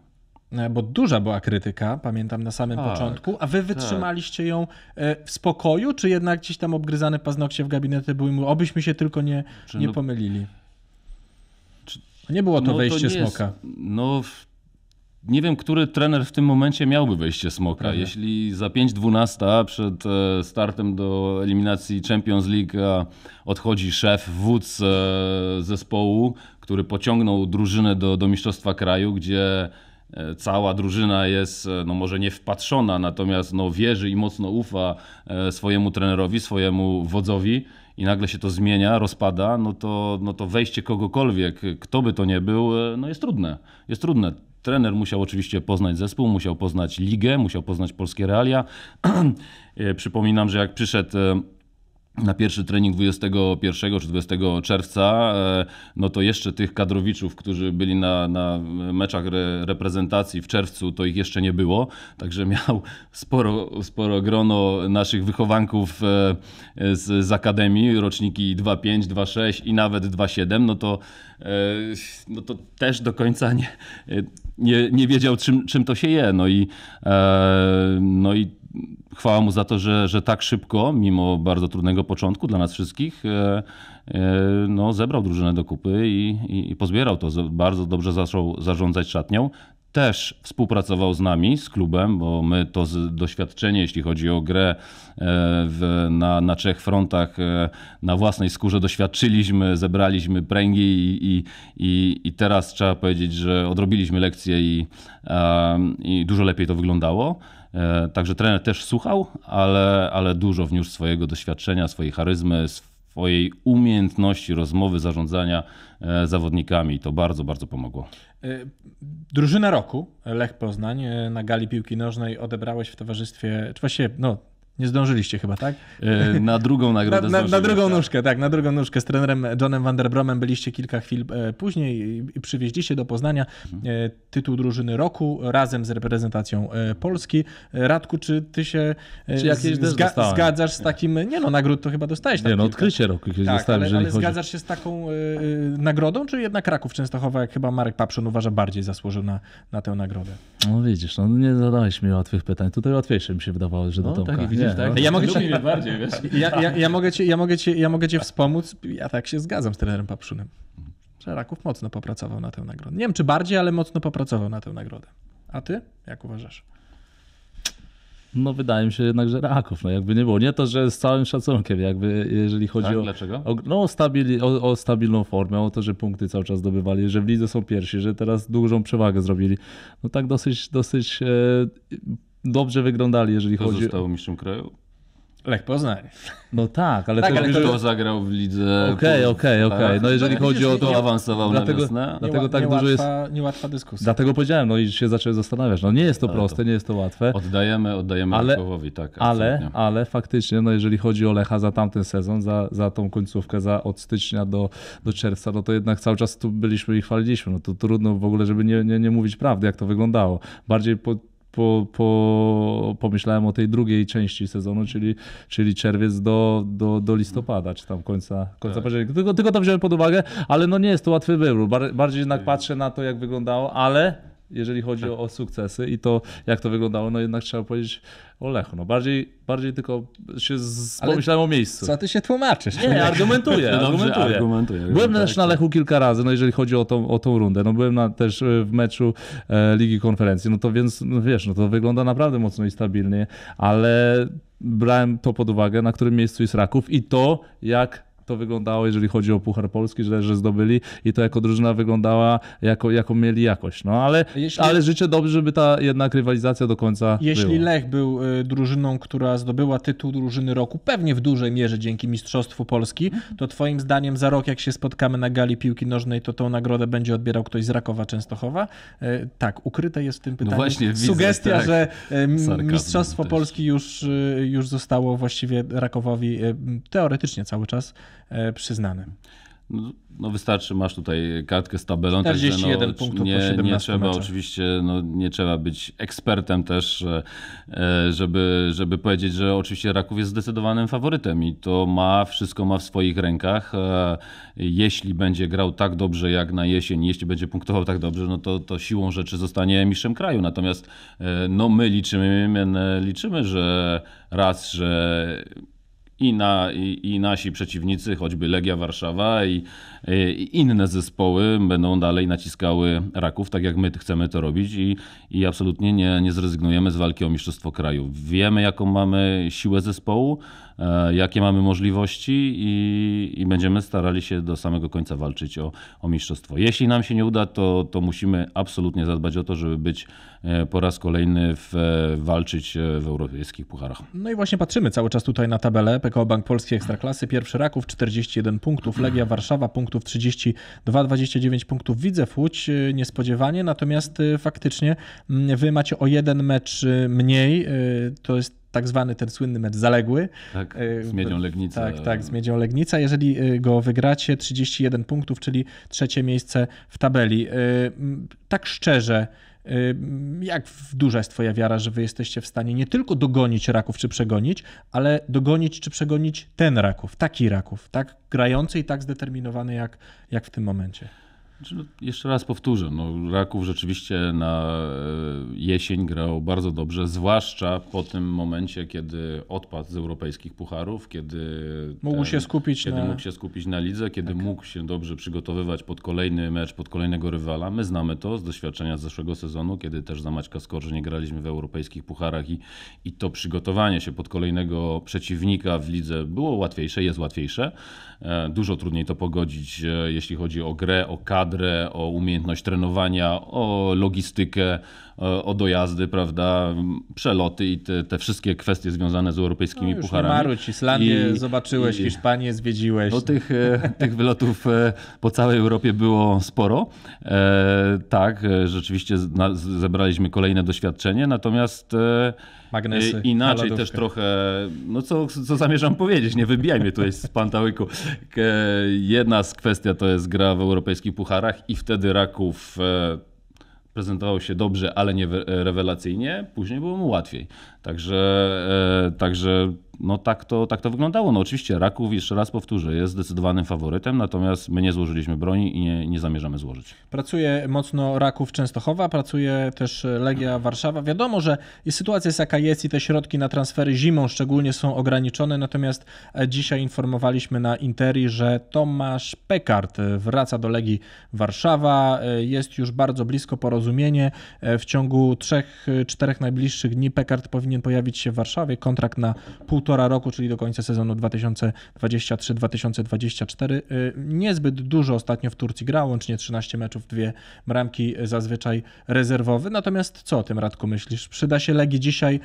S1: E, bo duża była krytyka, pamiętam na samym tak, początku, a wy tak. wytrzymaliście tak. ją e, w spokoju, czy jednak gdzieś tam obgryzane paznokcie w gabinety były, mu, obyśmy się tylko nie, czy nie no, pomylili? Czy, nie było to no wejście to smoka.
S3: Jest, no, nie wiem, który trener w tym momencie miałby wejście smoka. Jeśli za 5-12 przed e, startem do eliminacji Champions League odchodzi szef, wódz zespołu, który pociągnął drużynę do, do Mistrzostwa Kraju, gdzie E, cała drużyna jest, e, no może nie wpatrzona, natomiast no wierzy i mocno ufa e, swojemu trenerowi, swojemu wodzowi i nagle się to zmienia, rozpada, no to, no to wejście kogokolwiek, kto by to nie był, no jest trudne. Jest trudne. Trener musiał oczywiście poznać zespół, musiał poznać ligę, musiał poznać polskie realia. Przypominam, że jak przyszedł na pierwszy trening 21 czy 20 czerwca, e, no to jeszcze tych kadrowiczów, którzy byli na, na meczach re, reprezentacji w czerwcu, to ich jeszcze nie było, także miał sporo, sporo grono naszych wychowanków e, z, z Akademii, roczniki 2.5, 2.6 i nawet 2.7, no to, e, no to też do końca nie, nie, nie wiedział czym, czym to się je, no i, no i chwała mu za to, że, że tak szybko, mimo bardzo trudnego początku dla nas wszystkich, e, e, no, zebrał drużynę do kupy i, i, i pozbierał to. Bardzo dobrze zaczął zarządzać szatnią też współpracował z nami, z klubem, bo my to doświadczenie, jeśli chodzi o grę e, w, na, na trzech frontach, na własnej skórze doświadczyliśmy, zebraliśmy pręgi i, i, i teraz trzeba powiedzieć, że odrobiliśmy lekcję i, i dużo lepiej to wyglądało. E, także trener też słuchał, ale, ale dużo wniósł swojego doświadczenia, swojej charyzmy, swojej umiejętności rozmowy, zarządzania e, zawodnikami. To bardzo, bardzo pomogło.
S2: E,
S1: drużyna roku Lech Poznań na gali piłki nożnej odebrałeś w towarzystwie, czy właściwie no, nie zdążyliście chyba, tak? E, na drugą nagrodę na, na, na drugą tak. nóżkę, tak, na drugą nóżkę z trenerem Johnem van der Bromem byliście kilka chwil e, później i przywieźliście do Poznania mhm. E, tytuł drużyny roku razem z reprezentacją Polski. Radku, czy ty się czy zga- zgadzasz z takim, nie no, nagród to chyba dostajesz.
S2: Nie no, odkrycie roku kiedyś tak, dostałem, ale, ale zgadzasz
S1: się z taką nagrodą, czy jednak Kraków Częstochowa, jak chyba Marek Papszon
S2: uważa, bardziej zasłużył na, na tę nagrodę? No widzisz, no nie zadałeś mi łatwych pytań. Tutaj łatwiejsze mi się wydawało, że no, do Tomka. Tak, widzisz, tak? No. Ja mogę cię... bardziej, wiesz. Ja, ja, ja,
S1: mogę cię, ja, mogę cię, ja mogę cię wspomóc. Ja tak się zgadzam z trenerem Papszunem. Że Raków mocno popracował na tę nagrodę. Nie wiem, czy bardziej, ale mocno popracował na tę nagrodę. A ty? Jak uważasz?
S2: No wydaje mi się jednak, że Raków, no jakby nie było. Nie to, że z całym szacunkiem, jakby jeżeli chodzi tak? o... Dlaczego? O, no, o, stabili, o, o, stabilną formę, o to, że punkty cały czas zdobywali, że w lidze są pierwsi, że teraz dużą przewagę zrobili. No tak dosyć, dosyć... E, dobrze wyglądali, jeżeli Kto chodzi został mistrzem kraju? Lech Poznań. No tak, ale tak, też... Ale to... Kto zagrał w lidze... Okej, okej, tak. okej. No jeżeli tak, chodzi o to... Nie, awansował dlatego, na wiosnę. No. Dlatego nie, tak dużo jest... Niełatwa dyskusja. Dlatego powiedziałem, no i się zacząłem zastanawiać. No nie jest to ale proste, to... nie jest to łatwe. Oddajemy, oddajemy ale, Lechowowi, tak. Ale, ale faktycznie, no jeżeli chodzi o Lecha za tamten sezon, za, za tą końcówkę, za od stycznia do, do czerwca, no to jednak cały czas tu byliśmy i chwaliliśmy. No to trudno w ogóle, żeby nie, nie, nie mówić prawdy, jak to wyglądało. Bardziej po, po, po, pomyślałem o tej drugiej części sezonu, czyli, czyli czerwiec do, do, do listopada, czy tam końca, końca tak. października. Tylko, tylko to wziąłem pod uwagę, ale no nie jest to łatwy wybór. bardziej jednak patrzę na to, jak wyglądało, ale jeżeli chodzi o, sukcesy i to, jak to wyglądało, no jednak trzeba powiedzieć o Lechu. No bardziej, bardziej tylko się z... pomyślałem o miejscu. Co ty się tłumaczysz? Nie, argumentuję, argumentuję. argumentuję. Byłem też na Lechu kilka razy, no jeżeli chodzi o tą, o tą rundę. No byłem na, też e, w meczu e, Ligi Konferencji, no to więc, no wiesz, no to wygląda naprawdę mocno i stabilnie, ale brałem to pod uwagę, na którym miejscu jest Raków i to, jak to wyglądało, jeżeli chodzi o Puchar Polski, że, że zdobyli i to jako drużyna wyglądała, jako, jako mieli jakość. No ale, jeśli, ale życzę dobrze, żeby ta jednak rywalizacja do końca Jeśli była.
S1: Lech był y, drużyną, która zdobyła tytuł drużyny roku, pewnie w dużej mierze dzięki Mistrzostwu Polski, to twoim zdaniem za rok, jak się spotkamy na gali piłki nożnej, to tą nagrodę będzie odbierał ktoś z Rakowa Częstochowa? Y, tak, ukryte jest w tym no pytaniu no właśnie, sugestia, tak. że y, Mistrzostwo też. Polski już, już zostało właściwie Rakowowi teoretycznie cały czas E, przyznany. No,
S3: no, wystarczy, masz tutaj kartkę z tabelą. 41 także no, punktów nie, po 17 nie trzeba meczach. oczywiście, no, nie trzeba być ekspertem też, e, żeby, żeby powiedzieć, że oczywiście Raków jest zdecydowanym faworytem i to ma, wszystko ma w swoich rękach. E, jeśli będzie grał tak dobrze jak na jesień, jeśli będzie punktował tak dobrze, no to, to siłą rzeczy zostanie mistrzem kraju. Natomiast no, my liczymy, liczymy, że raz, że i, na, i, i nasi przeciwnicy, choćby Legia Warszawa i, i, inne zespoły będą dalej naciskały raków, tak jak my chcemy to robić i, i absolutnie nie, nie zrezygnujemy z walki o mistrzostwo kraju. Wiemy, jaką mamy siłę zespołu, E, jakie mamy możliwości i, i będziemy starali się do samego końca walczyć o, o mistrzostwo. Jeśli nam się nie uda, to, to musimy absolutnie zadbać o to, żeby być e, po raz kolejny w, e, walczyć w europejskich pucharach.
S1: No i właśnie patrzymy cały czas tutaj na tabelę. PKO Bank Polski Ekstraklasy, pierwszy Raków 41 punktów, Legia Warszawa punktów 32, 29 punktów. Widzę Łódź niespodziewanie, natomiast faktycznie wy macie o jeden mecz mniej. To jest tak zwany ten słynny mecz zaległy. Tak, z e, Miedzią Legnica. Tak, tak, z Miedzią Legnica. Jeżeli e, go wygracie, 31 punktów, czyli trzecie miejsce w tabeli. E, tak szczerze, jak duża jest Twoja wiara, że Wy jesteście w stanie nie tylko dogonić Raków czy przegonić, ale dogonić czy przegonić ten Raków, taki Raków, tak grający i tak zdeterminowany jak, jak w tym momencie? Znaczy, no,
S3: jeszcze raz powtórzę, no, Raków rzeczywiście na e, jesień grał bardzo dobrze, zwłaszcza po tym momencie, kiedy odpadł z europejskich pucharów, kiedy mógł, ten, się, skupić kiedy na... mógł się skupić na lidze, kiedy tak. mógł się dobrze przygotowywać pod kolejny mecz, pod kolejnego rywala. My znamy to z doświadczenia z zeszłego sezonu, kiedy też za Maćka Skorży nie graliśmy w europejskich pucharach i, i to przygotowanie się pod kolejnego przeciwnika w lidze było łatwiejsze, jest łatwiejsze, E, dużo trudniej to pogodzić, e, jeśli chodzi o grę, o kadrę, o umiejętność trenowania, o logistykę, e, o dojazdy, prawda, przeloty i te, te wszystkie kwestie związane z europejskimi no, pucharami. Maruć, Islandię I, zobaczyłeś, i,
S1: Hiszpanię zwiedziłeś. No,
S3: tych, tych wylotów po całej Europie było sporo. E, tak, rzeczywiście zebraliśmy kolejne doświadczenie, natomiast e, Magnesy, Inaczej też trochę, no co, co zamierzam powiedzieć, nie wybijaj mnie tutaj z pantałyku. Jedna z kwestia to jest gra w europejskich pucharach i wtedy Raków e, prezentował się dobrze, ale nie rewelacyjnie, później było mu łatwiej. Także, e, także no tak to, tak to wyglądało. No oczywiście Raków, jeszcze raz powtórzę, jest zdecydowanym faworytem, natomiast my nie złożyliśmy broni i nie, nie zamierzamy złożyć.
S1: Pracuje mocno Raków Częstochowa, pracuje też Legia Warszawa. Wiadomo, że sytuacja jest jaka jest i te środki na transfery zimą szczególnie są ograniczone, natomiast e, dzisiaj informowaliśmy na Interi, że Tomasz Pekart wraca do Legii Warszawa, e, jest już bardzo blisko porozumienia porozumienie. E, w ciągu 3-4 e, najbliższych dni Pekard powinien pojawić się w Warszawie. Kontrakt na półtora roku, czyli do końca sezonu 2023-2024. E, niezbyt dużo ostatnio w Turcji gra, łącznie 13 meczów, dwie bramki zazwyczaj rezerwowy. Natomiast co o tym Radku myślisz? Przyda się Legii dzisiaj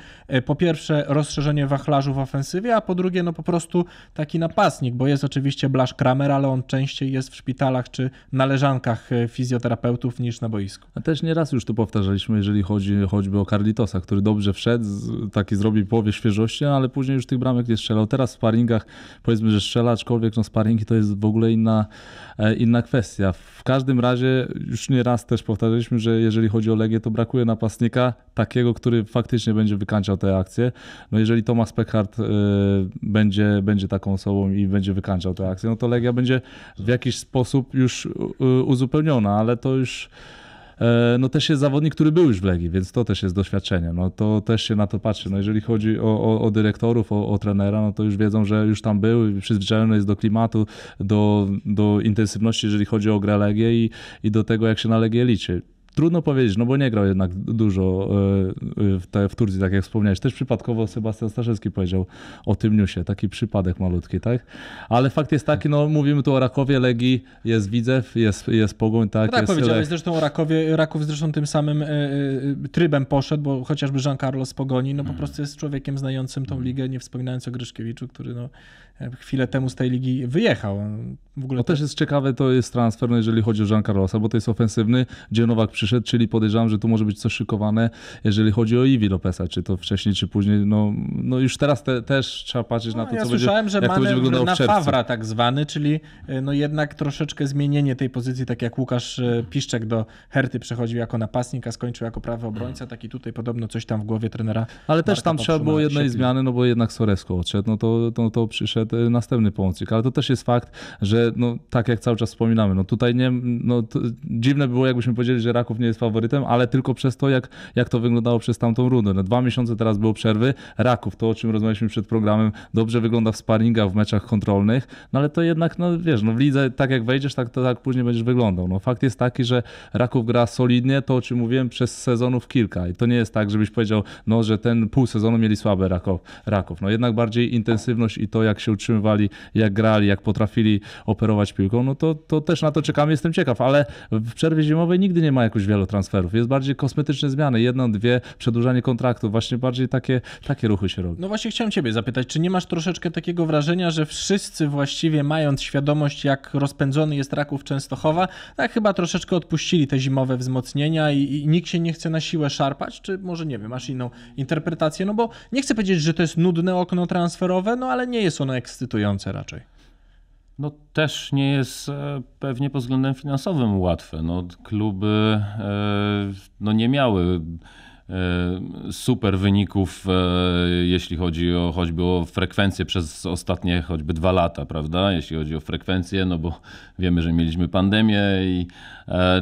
S1: po pierwsze rozszerzenie wachlarzu w ofensywie, a po drugie no po prostu taki napastnik, bo jest oczywiście Blasz Kramer, ale on częściej jest w szpitalach czy należankach fizjoterapeutów niż na boisku.
S2: A no też nieraz już to powtarzaliśmy, jeżeli chodzi choćby o Carlitosa, który dobrze wszedł, taki zrobił połowie świeżości, no ale później już tych bramek nie strzelał. Teraz w sparingach powiedzmy, że strzela, aczkolwiek no sparingi to jest w ogóle inna, e, inna kwestia. W każdym razie już nieraz też powtarzaliśmy, że jeżeli chodzi o Legię, to brakuje napastnika takiego, który faktycznie będzie wykańczał te akcje. No jeżeli Thomas Peckhardt e, będzie, będzie taką osobą i będzie wykańczał te akcje, no to Legia będzie w jakiś sposób już e, uzupełniona, ale to już E, no też jest zawodnik, który był już w Legii, więc to też jest doświadczenie. No to też się na to patrzy. No jeżeli chodzi o, o, o dyrektorów, o, o, trenera, no to już wiedzą, że już tam był i przyzwyczajony jest do klimatu, do, do intensywności, jeżeli chodzi o grę Legię i, i do tego, jak się na Legię liczy. Trudno powiedzieć, no bo nie grał jednak dużo e, e, w, te, w Turcji, tak jak wspomniałeś. Też przypadkowo Sebastian Staszewski powiedział o tym newsie, taki przypadek malutki, tak? Ale fakt jest taki, no mówimy tu o Rakowie, Legii, jest Widzew, jest, jest Pogoń, tak? No tak powiedziałeś Lech.
S1: zresztą o Rakowie, Raków zresztą tym samym e, trybem poszedł, bo chociażby Jean-Carlo z Pogoni, no po mhm. prostu jest człowiekiem znającym tą ligę, nie wspominając o Gryszkiewiczu, który no chwilę temu z tej ligi wyjechał.
S2: W ogóle... No też jest ciekawe, to jest transfer, no jeżeli chodzi o Jean Carlosa, bo to jest ofensywny, gdzie Nowak przyszedł, czyli podejrzewam, że tu może być coś szykowane, jeżeli chodzi o Iwi Lopesa, czy to wcześniej, czy później. No, no już teraz te, też trzeba patrzeć no, na to, ja co słyszałem, będzie, że jak to będzie wyglądało na w czerwcu. Fawra tak
S1: zwany, czyli y, no jednak troszeczkę zmienienie tej pozycji, tak jak Łukasz y, Piszczek do Herty przechodził jako napastnik, a skończył jako prawy obrońca, tak i tutaj podobno coś tam w głowie trenera. Ale Marka też tam trzeba było jednej zmiany,
S2: no bo jednak Soresko odszedł, no to, to, to przyszedł następny pomocnik, ale to też jest fakt, że no, tak jak cały czas wspominamy, no tutaj nie, no, dziwne było jakbyśmy powiedzieli, że Raków nie jest faworytem, ale tylko przez to, jak, jak to wyglądało przez tamtą rundę. No, dwa miesiące teraz było przerwy, Raków, to o czym rozmawialiśmy przed programem, dobrze wygląda w sparingach, w meczach kontrolnych, no ale to jednak, no wiesz, no w lidze tak jak wejdziesz, tak, to, tak później będziesz wyglądał. No fakt jest taki, że Raków gra solidnie, to o czym mówiłem, przez sezonów kilka i to nie jest tak, żebyś powiedział, no, że ten pół sezonu mieli słabe Raków. Raków. No jednak bardziej intensywność i to, jak się utrzymywali, jak grali, jak potrafili operować piłką, no to, to też na to czekamy, jestem ciekaw, ale w przerwie zimowej nigdy nie ma jakoś wielu transferów. Jest bardziej kosmetyczne zmiany, jedną, dwie, przedłużanie kontraktu, właśnie bardziej takie, takie ruchy się robi. No właśnie chciałem ciebie zapytać, czy nie masz troszeczkę takiego wrażenia, że wszyscy właściwie mając
S1: świadomość, jak rozpędzony jest Raków Częstochowa, tak chyba troszeczkę odpuścili te zimowe wzmocnienia i, i nikt się nie chce na siłę szarpać, czy może nie wiem, masz inną interpretację, no bo nie chcę powiedzieć, że to jest nudne okno transferowe, no ale nie jest ono jak ekscytujące raczej. No też nie jest e, pewnie pod względem finansowym łatwe. No, kluby
S3: e, no, nie miały e, super wyników, jeśli chodzi o choćby o frekwencję przez ostatnie choćby dwa lata, prawda? Jeśli chodzi o frekwencję, no bo wiemy, że mieliśmy pandemię i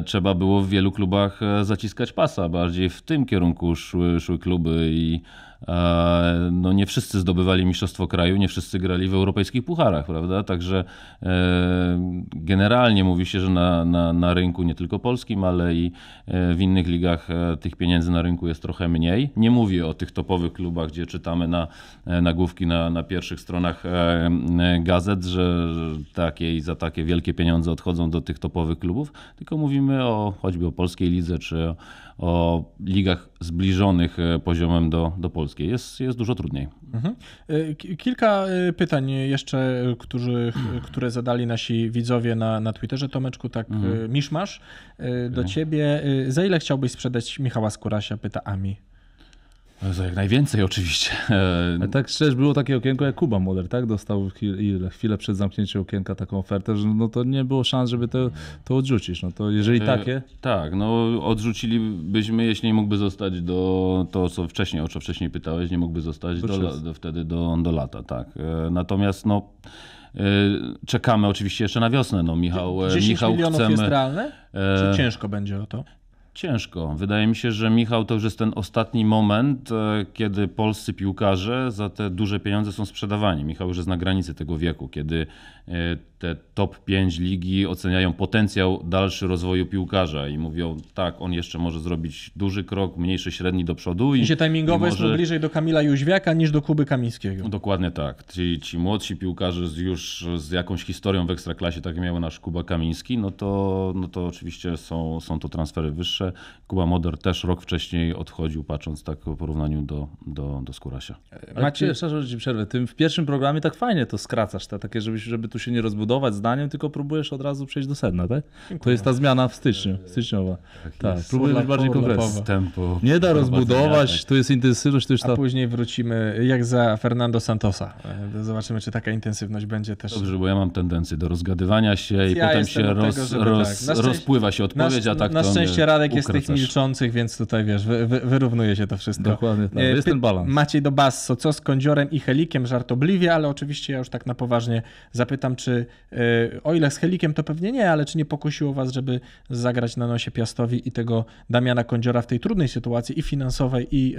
S3: trzeba było w wielu klubach zaciskać pasa. Bardziej w tym kierunku szły, szły kluby i E, no nie wszyscy zdobywali mistrzostwo kraju, nie wszyscy grali w europejskich pucharach, prawda? Także e, generalnie mówi się, że na, na, na rynku nie tylko polskim, ale i e, w innych ligach tych pieniędzy na rynku jest trochę mniej. Nie mówię o tych topowych klubach, gdzie czytamy na nagłówki na, na pierwszych stronach gazet, że takie i za takie wielkie pieniądze odchodzą do tych topowych klubów, tylko mówimy o choćby o polskiej lidze czy o o ligach zbliżonych e, poziomem do, do polskiej. Jest, jest dużo trudniej.
S1: Mhm. E, kilka e, pytań jeszcze, którzy, które zadali nasi widzowie na, na Twitterze. Tomeczku, tak mhm. miszmasz do okay. Mhm. ciebie. Za ile chciałbyś sprzedać Michała Skórasia? Pyta Ami.
S2: No jak najwięcej oczywiście. Ale tak szczerze było takie okienko jak Kuba model, tak? Dostał chwilę, chwilę przed zamknięciem okienka taką ofertę, że no to nie było szans, żeby to, to odrzucić. No to jeżeli e, takie...
S3: Tak, no odrzucilibyśmy, jeśli nie mógłby zostać do to, co wcześniej, o co wcześniej pytałeś, nie mógłby zostać do, do, wtedy do, do lata, tak. E, natomiast no... E, czekamy oczywiście jeszcze na wiosnę. No, Michał, 10 Michał milionów chcemy... jest realne? E, Czy
S1: ciężko będzie o to?
S3: Ciężko. Wydaje mi się, że Michał to już jest ten ostatni moment, e, kiedy polscy piłkarze za te duże pieniądze są sprzedawani. Michał już jest na granicy tego wieku, kiedy e, te top 5 ligi oceniają potencjał dalszy rozwoju piłkarza i mówią, tak, on jeszcze może zrobić duży krok, mniejszy, średni do przodu. I, I się timingowo i może... jest bliżej
S1: do Kamila Jóźwiaka niż do Kuby Kamińskiego. No,
S3: dokładnie tak. Ci, ci młodsi piłkarze z, już z jakąś historią w ekstraklasie, tak jak miał nasz Kuba Kamiński, no to, no to oczywiście są, są to transfery wyższe zawsze. Kuba Moder też rok wcześniej odchodził, patrząc tak w porównaniu do, do, do Skórasia.
S2: Macie, przepraszam, że ci przerwę. Tym w pierwszym programie tak fajnie to skracasz, te, takie, żeby, żeby tu się nie rozbudować zdaniem, tylko próbujesz od razu przejść do sedna, tak? To jest ta zmiana w styczniu, styczniowa. Tak, tak próbuję być bardziej konkretny. Nie da rozbudować, tu jest intensywność, tu jest ta... A później wrócimy
S1: jak za Fernando Santosa. E, zobaczymy, czy taka intensywność będzie też. Dobrze, bo ja mam tendencję do
S3: rozgadywania się i ja potem się roz, tego, roz, tak. rozpływa się odpowiedź, na, a tak
S1: Na szczęście Radek jest tych milczących, więc tutaj wiesz, wy, wy, wyrównuje się to wszystko. Dokładnie tak. E, jest ten balans. Maciej do Basso, co z kądziorem i helikiem? Żartobliwie, ale oczywiście ja już tak na poważnie zapytam, czy e, o ile z helikiem to pewnie nie, ale czy nie pokusiło was, żeby zagrać na nosie Piastowi i tego Damiana Kądziora w tej trudnej sytuacji i finansowej, i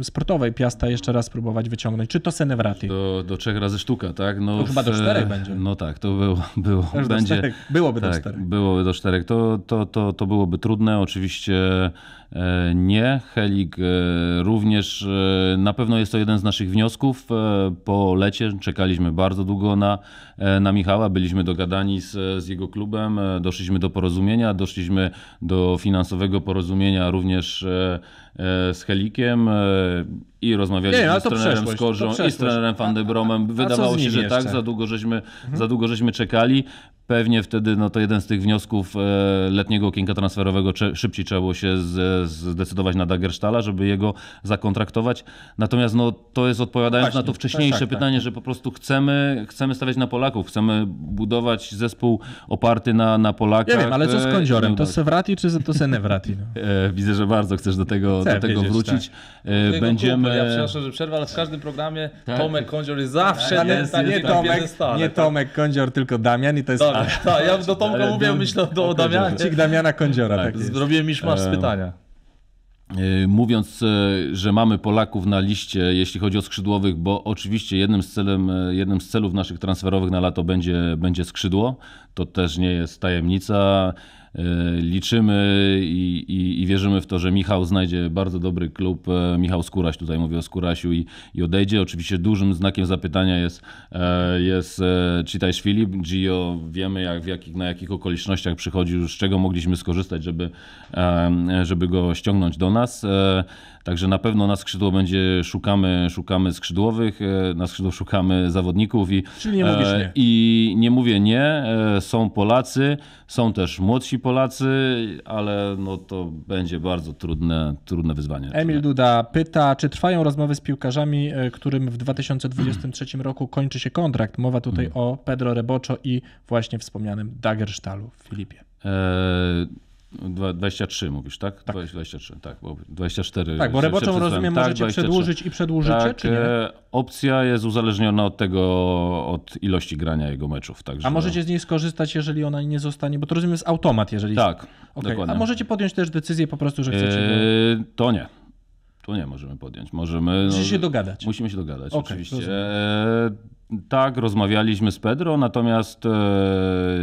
S1: e, sportowej Piasta jeszcze raz próbować wyciągnąć? Czy to Senewrati? Do, do trzech razy sztuka, tak? No, to chyba do czterech będzie.
S3: No tak, to było, było, będzie, do czterech. Byłoby tak, do czterech. Byłoby do czterech. To, to, to, to byłoby trudne, oczywiście oczywiście e, nie. Helik e, również. E, na pewno jest to jeden z naszych wniosków. Po lecie czekaliśmy bardzo długo na, na Michała. Byliśmy dogadani z, z jego klubem, doszliśmy do porozumienia, doszliśmy do finansowego porozumienia również z Helikiem i rozmawialiśmy nie, z trenerem Skorzą i z trenerem Van de Bromem. Wydawało się, że tak, jeszcze? tak, za długo żeśmy, mhm. za długo żeśmy czekali. Pewnie wtedy no, to jeden z tych wniosków e, letniego okienka transferowego szybciej trzeba było się zdecydować na Dagerstala, żeby jego zakontraktować. Natomiast no, to jest odpowiadając Właśnie, na to tak, wcześniejsze tak, tak. pytanie, tak. że po prostu chcemy, chcemy stawiać na Polaków, chcemy budować zespół oparty na, na Polakach. Ja wiem, ale co z e, Kądziorem? To
S1: Sewrati czy to Senewrati?
S3: No. E, widzę, że bardzo chcesz do tego, do tego wrócić. Tak. Będziemy... ja przepraszam,
S2: że przerwę, ale w każdym programie tak. Tomek Kądzior jest zawsze jest, ten, jest, nie, Tomek, nie
S1: Tomek Kądzior, tylko Damian i to jest Damian. Tak, tak. Ja do Tomka Ale mówię, myślę do, o Damianie. Damiana. Damiana Kądziora. Tak, tak zrobiłem z e,
S3: pytania. E, mówiąc, e, że mamy Polaków na liście, jeśli chodzi o skrzydłowych, bo oczywiście jednym z, celem, jednym z celów naszych transferowych na lato będzie, będzie skrzydło, to też nie jest tajemnica. E, liczymy i, i, i, wierzymy w to, że Michał znajdzie bardzo dobry klub. E, Michał Skóraś, tutaj mówię o Skórasiu i, i odejdzie. Oczywiście dużym znakiem zapytania jest, e, jest Filip. Gio wiemy jak, jakich, na jakich okolicznościach przychodził, z czego mogliśmy skorzystać, żeby, żeby go ściągnąć do nas. Także na pewno na skrzydło będzie szukamy, szukamy skrzydłowych, e, na skrzydło szukamy zawodników i, Czyli nie mówisz e, nie. i nie mówię nie. E, są Polacy, są też młodsi Polacy, ale no to będzie bardzo trudne, trudne wyzwanie.
S1: Emil Duda pyta, czy trwają rozmowy z piłkarzami, którym w 2023 roku kończy się kontrakt? Mowa tutaj mm. o Pedro Reboczo i właśnie wspomnianym Dagersztalu w Filipie.
S3: 23 mówisz, tak? tak. 23, tak, bo 24. Tak, bo roboczą rozumiem tak, możecie 23. przedłużyć i przedłużycie, tak, czy nie? E, opcja jest uzależniona od tego, od ilości grania jego meczów. Także... A no. możecie z
S1: niej skorzystać, jeżeli ona nie zostanie, bo to rozumiem jest automat, jeżeli... Tak, okay. dokładnie. A możecie podjąć też decyzję po prostu, że chcecie...
S3: Eee, to nie. To nie możemy podjąć. Możemy... Musimy no, się dogadać. Musimy się dogadać, okay, oczywiście. Rozumiem. E, tak, rozmawialiśmy z Pedro, natomiast e,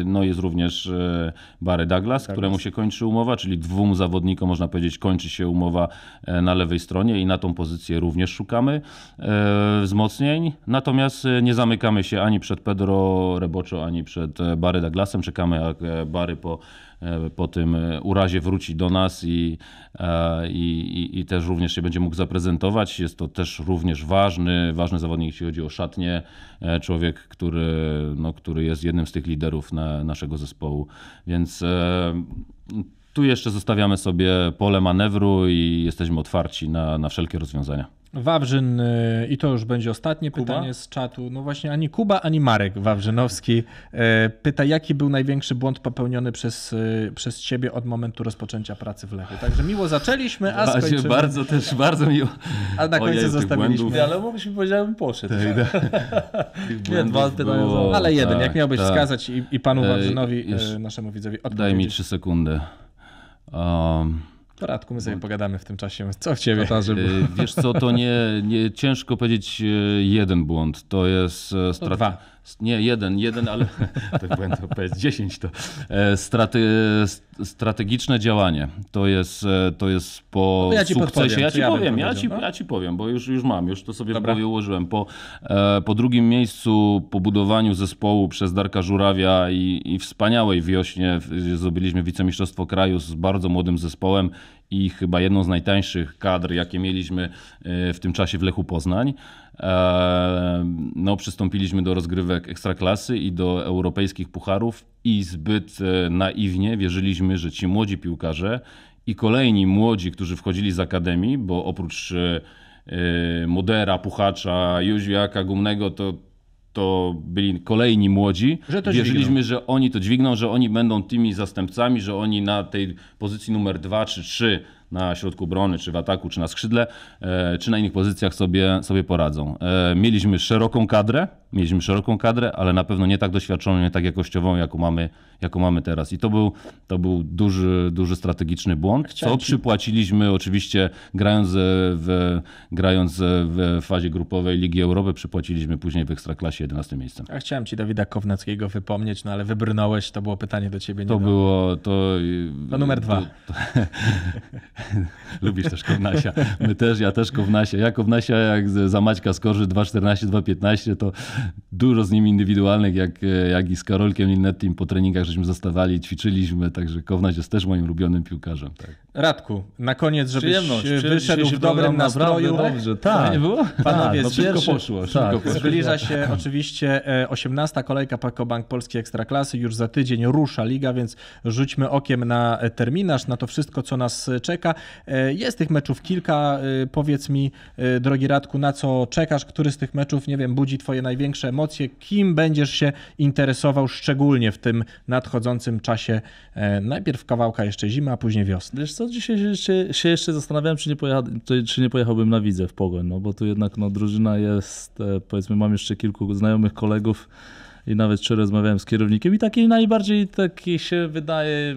S3: no jest również e, Barry Douglas, Douglas, któremu się kończy umowa, czyli dwóm zawodnikom, można powiedzieć, kończy się umowa e, na lewej stronie i na tą pozycję również szukamy wzmocnień. Natomiast nie zamykamy się ani przed Pedro Reboczo, ani przed Barry Douglasem. Czekamy, jak Barry po E, po tym e, urazie wróci do nas e, i, i, i też również się będzie mógł zaprezentować. Jest to też również ważny, ważny zawodnik, jeśli chodzi o szatnie Człowiek, który, no, który jest jednym z tych liderów na, naszego zespołu. Więc tu jeszcze zostawiamy sobie pole manewru i jesteśmy otwarci na, na wszelkie rozwiązania.
S1: Wawrzyn, y, i to już będzie ostatnie Kuba? pytanie z czatu. No właśnie, ani Kuba, ani Marek Wawrzynowski y, pyta, jaki był największy błąd popełniony przez, y, przez ciebie od momentu rozpoczęcia pracy w Lechu. Także miło zaczęliśmy, a skończymy. Bardzo też, bardzo miło. A na końcu Ojej, zostawiliśmy. ale
S2: mógłbyś mi powiedzieć, poszedł. Tak, tak. Nie, dwa Ale jeden, tak, jak miałbyś tak. wskazać i, i panu Wawrzynowi, Ej, naszemu widzowi odpowiedzieć. Daj mi
S3: trzy sekundy. Um,
S1: Radku, my sobie pogadamy w tym czasie. Co w ciebie? E,
S3: wiesz co, to nie, nie ciężko powiedzieć e, jeden błąd. To jest e, strata nie jeden, jeden, ale tak będę PS. dziesięć to. E, strategiczne działanie. To jest, e, to jest po no ja sukcesie. Ja ci ja powiem, ja ci, no. ja ci powiem, bo już, już mam, już to sobie Dobra. w głowie ułożyłem. Po, e, po drugim miejscu, po budowaniu zespołu przez Darka Żurawia i, i wspaniałej wiośnie zrobiliśmy wicemistrzostwo kraju z bardzo młodym zespołem i chyba jedną z najtańszych kadr, jakie mieliśmy e, w tym czasie w Lechu Poznań. E, no, przystąpiliśmy do rozgrywek ekstraklasy i do europejskich pucharów i zbyt e, naiwnie wierzyliśmy, że ci młodzi piłkarze i kolejni młodzi, którzy wchodzili z akademii, bo oprócz Modera, Puchacza, Jóźwiaka, Gumnego, to to byli kolejni młodzi. Że Wierzyliśmy, dźwigną. że oni to dźwigną, że oni będą tymi zastępcami, że oni na tej pozycji numer dwa czy trzy na środku brony, czy w ataku, czy na skrzydle, e, czy na innych pozycjach sobie, sobie poradzą. E, mieliśmy szeroką kadrę, mieliśmy szeroką kadrę, ale na pewno nie tak doświadczoną, nie tak jakościową, jaką mamy, jaką mamy teraz. I to był, to był duży, duży strategiczny błąd, co przypłaciliśmy oczywiście grając e, w, grając w fazie grupowej Ligi Europy, przypłaciliśmy później w Ekstraklasie
S1: 11 miejscem. A chciałem ci Dawida Kownackiego wypomnieć, no ale wybrnąłeś, to było pytanie do ciebie. to do...
S3: było, to... To numer dwa. To, to... Lubisz też Kownasia. My też, ja też Kownasia. Ja Kownasia jak za Maćka Skorzy 2.14, 2.15 to dużo z nim indywidualnych, jak, e, jak i z Karolkiem Linnettim po treningach żeśmy zostawali, ćwiczyliśmy, także kownasia jest też moim ulubionym piłkarzem. Tak.
S1: Radku, na koniec, żebyś Przyjemność. Przyjemność. w dobrym nastroju. dobrze, tak. tak. Nie było? Panowie, tak, no wszystko poszło. Szybko tak. poszło. Zbliża się oczywiście 18 e, kolejka Pakobank Polskiej Ekstraklasy. Już za tydzień rusza liga, więc rzućmy okiem na terminarz, na to wszystko, co nas czeka. E, jest tych meczów kilka. E, powiedz mi, e, drogi Radku, na co czekasz? Który z tych meczów, nie wiem, budzi Twoje największe emocje? Kim będziesz się interesował szczególnie w tym nadchodzącym czasie? Najpierw kawałka jeszcze zimy, a później wiosny. Wiesz co, dzisiaj
S2: się, się, jeszcze zastanawiałem, czy nie, pojecha, czy, nie pojechałbym na Widzę w Pogoń, no bo tu jednak no, drużyna jest, powiedzmy, mam jeszcze kilku znajomych kolegów, i nawet czy rozmawiałem z kierownikiem i taki najbardziej taki się wydaje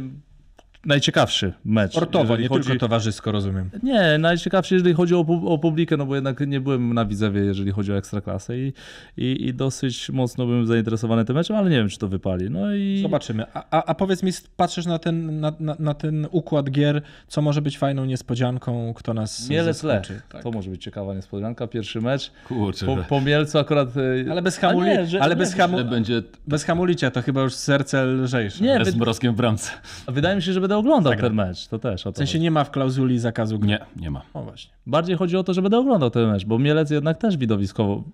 S2: najciekawszy mecz. Sportowo, nie chodzi... tylko
S1: towarzysko, rozumiem.
S2: Nie, najciekawszy, jeżeli chodzi o, o publikę, no bo jednak nie byłem na Widzewie, jeżeli chodzi o Ekstraklasę i, i, i dosyć mocno byłem zainteresowany tym meczem, ale nie wiem, czy to wypali. No i... Zobaczymy. A, a powiedz mi, patrzysz na ten, na, na, na, ten układ gier, co może
S1: być fajną niespodzianką, kto nas Mielec zaskoczy. Lech.
S2: Tak. To może być ciekawa niespodzianka, pierwszy mecz. Kurczę. Po, po Mielcu akurat... E, ale bez hamuli... Nie, że, ale bez, hamu... będzie... bez hamulicia, to chyba już serce lżejsze. Nie, bez mrozkiem w bramce. Wydaje mi się, że będę oglądał tak. ten mecz, to też. O to w sensie chodzi. nie ma w klauzuli zakazu gry. Nie, nie ma. O właśnie. Bardziej chodzi o to, że będę oglądał ten mecz, bo Mielec jednak też widowiskowo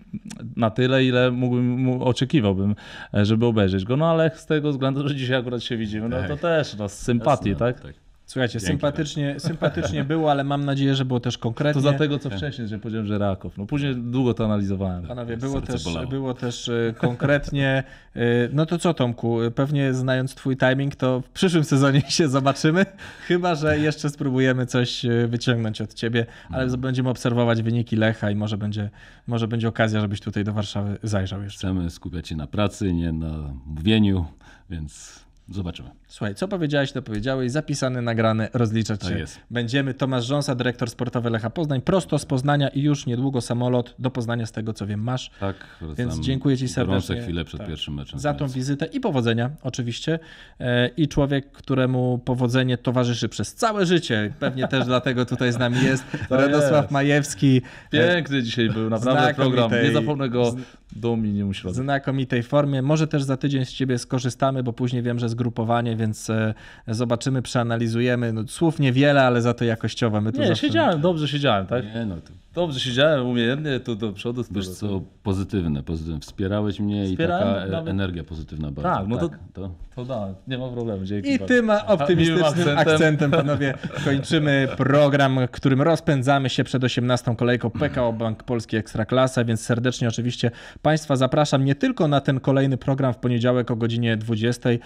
S2: na tyle, ile mógłbym, oczekiwałbym, e, żeby obejrzeć go, no ale z tego względu, że dzisiaj akurat się widzimy, no tak. to też no, z sympatii, Jasne, tak? tak. Słuchajcie,
S1: sympatycznie, tak. sympatycznie było, ale mam nadzieję, że było też konkretnie. To dlatego, co wcześniej,
S2: że powiedziałem, że Raków. No później długo to analizowałem.
S1: Panowie, było też, było też e, konkretnie. E, no to co Tomku, e, pewnie znając twój timing, to w przyszłym sezonie się zobaczymy, chyba, że jeszcze spróbujemy coś wyciągnąć od ciebie, ale no. będziemy obserwować wyniki Lecha i może będzie, może będzie okazja, żebyś tutaj do Warszawy zajrzał jeszcze. Chcemy skupiać się na pracy, nie na mówieniu,
S3: więc Zobaczymy.
S1: Słuchaj, co powiedziałeś, to powiedziałeś. Zapisane, nagrane, rozliczać tak się jest. będziemy. Tomasz Rząsa, dyrektor sportowy Lecha Poznań. Prosto z Poznania i już niedługo samolot do Poznania z tego, co wiem, masz. Tak. Więc dziękuję Ci serdecznie. chwilę przed tak. pierwszym meczem. Za tą wizytę i powodzenia oczywiście. E, I człowiek, któremu powodzenie towarzyszy przez całe życie. Pewnie
S2: też dlatego tutaj z nami jest. Radosław jest. Majewski. Piękny dzisiaj był, naprawdę Znakomitej... program. Nie zapomnę go do minimum środka.
S1: Znakomitej formie. Może też za tydzień z Ciebie skorzystamy, bo później wiem, że zgrupowanie, więc e, zobaczymy, przeanalizujemy. No, słów niewiele, ale za to jakościowe. My tu nie, zawsze... siedziałem,
S2: dobrze siedziałem, tak? Nie, no to Dobrze siedziałem umiejętnie tu do przodu.
S3: Wiesz co, pozytywne, pozytywne. Wspierałeś mnie Wspierałem i taka e- nawet... energia pozytywna bardzo. Tak, no to, tak,
S2: to... to da, nie ma problemu. Dzięki I bardzo. tym optymistycznym akcentem. akcentem, panowie,
S1: kończymy program, którym rozpędzamy się przed 18 kolejką PKO Bank Polski Ekstraklasa, więc serdecznie oczywiście Państwa zapraszam nie tylko na ten kolejny program w poniedziałek o godzinie 20, e,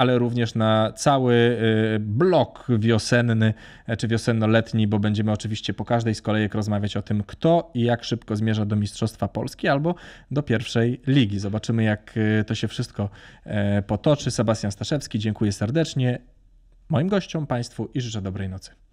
S1: ale również na cały e, blok wiosenny, czy wiosenno-letni, bo będziemy oczywiście po każdej z kolejek rozmawiać o tym, tym, kto i jak szybko zmierza do Mistrzostwa Polski albo do pierwszej ligi. Zobaczymy, jak y, to się wszystko e, potoczy. Sebastian Staszewski, dziękuję serdecznie moim gościom, Państwu i życzę dobrej nocy.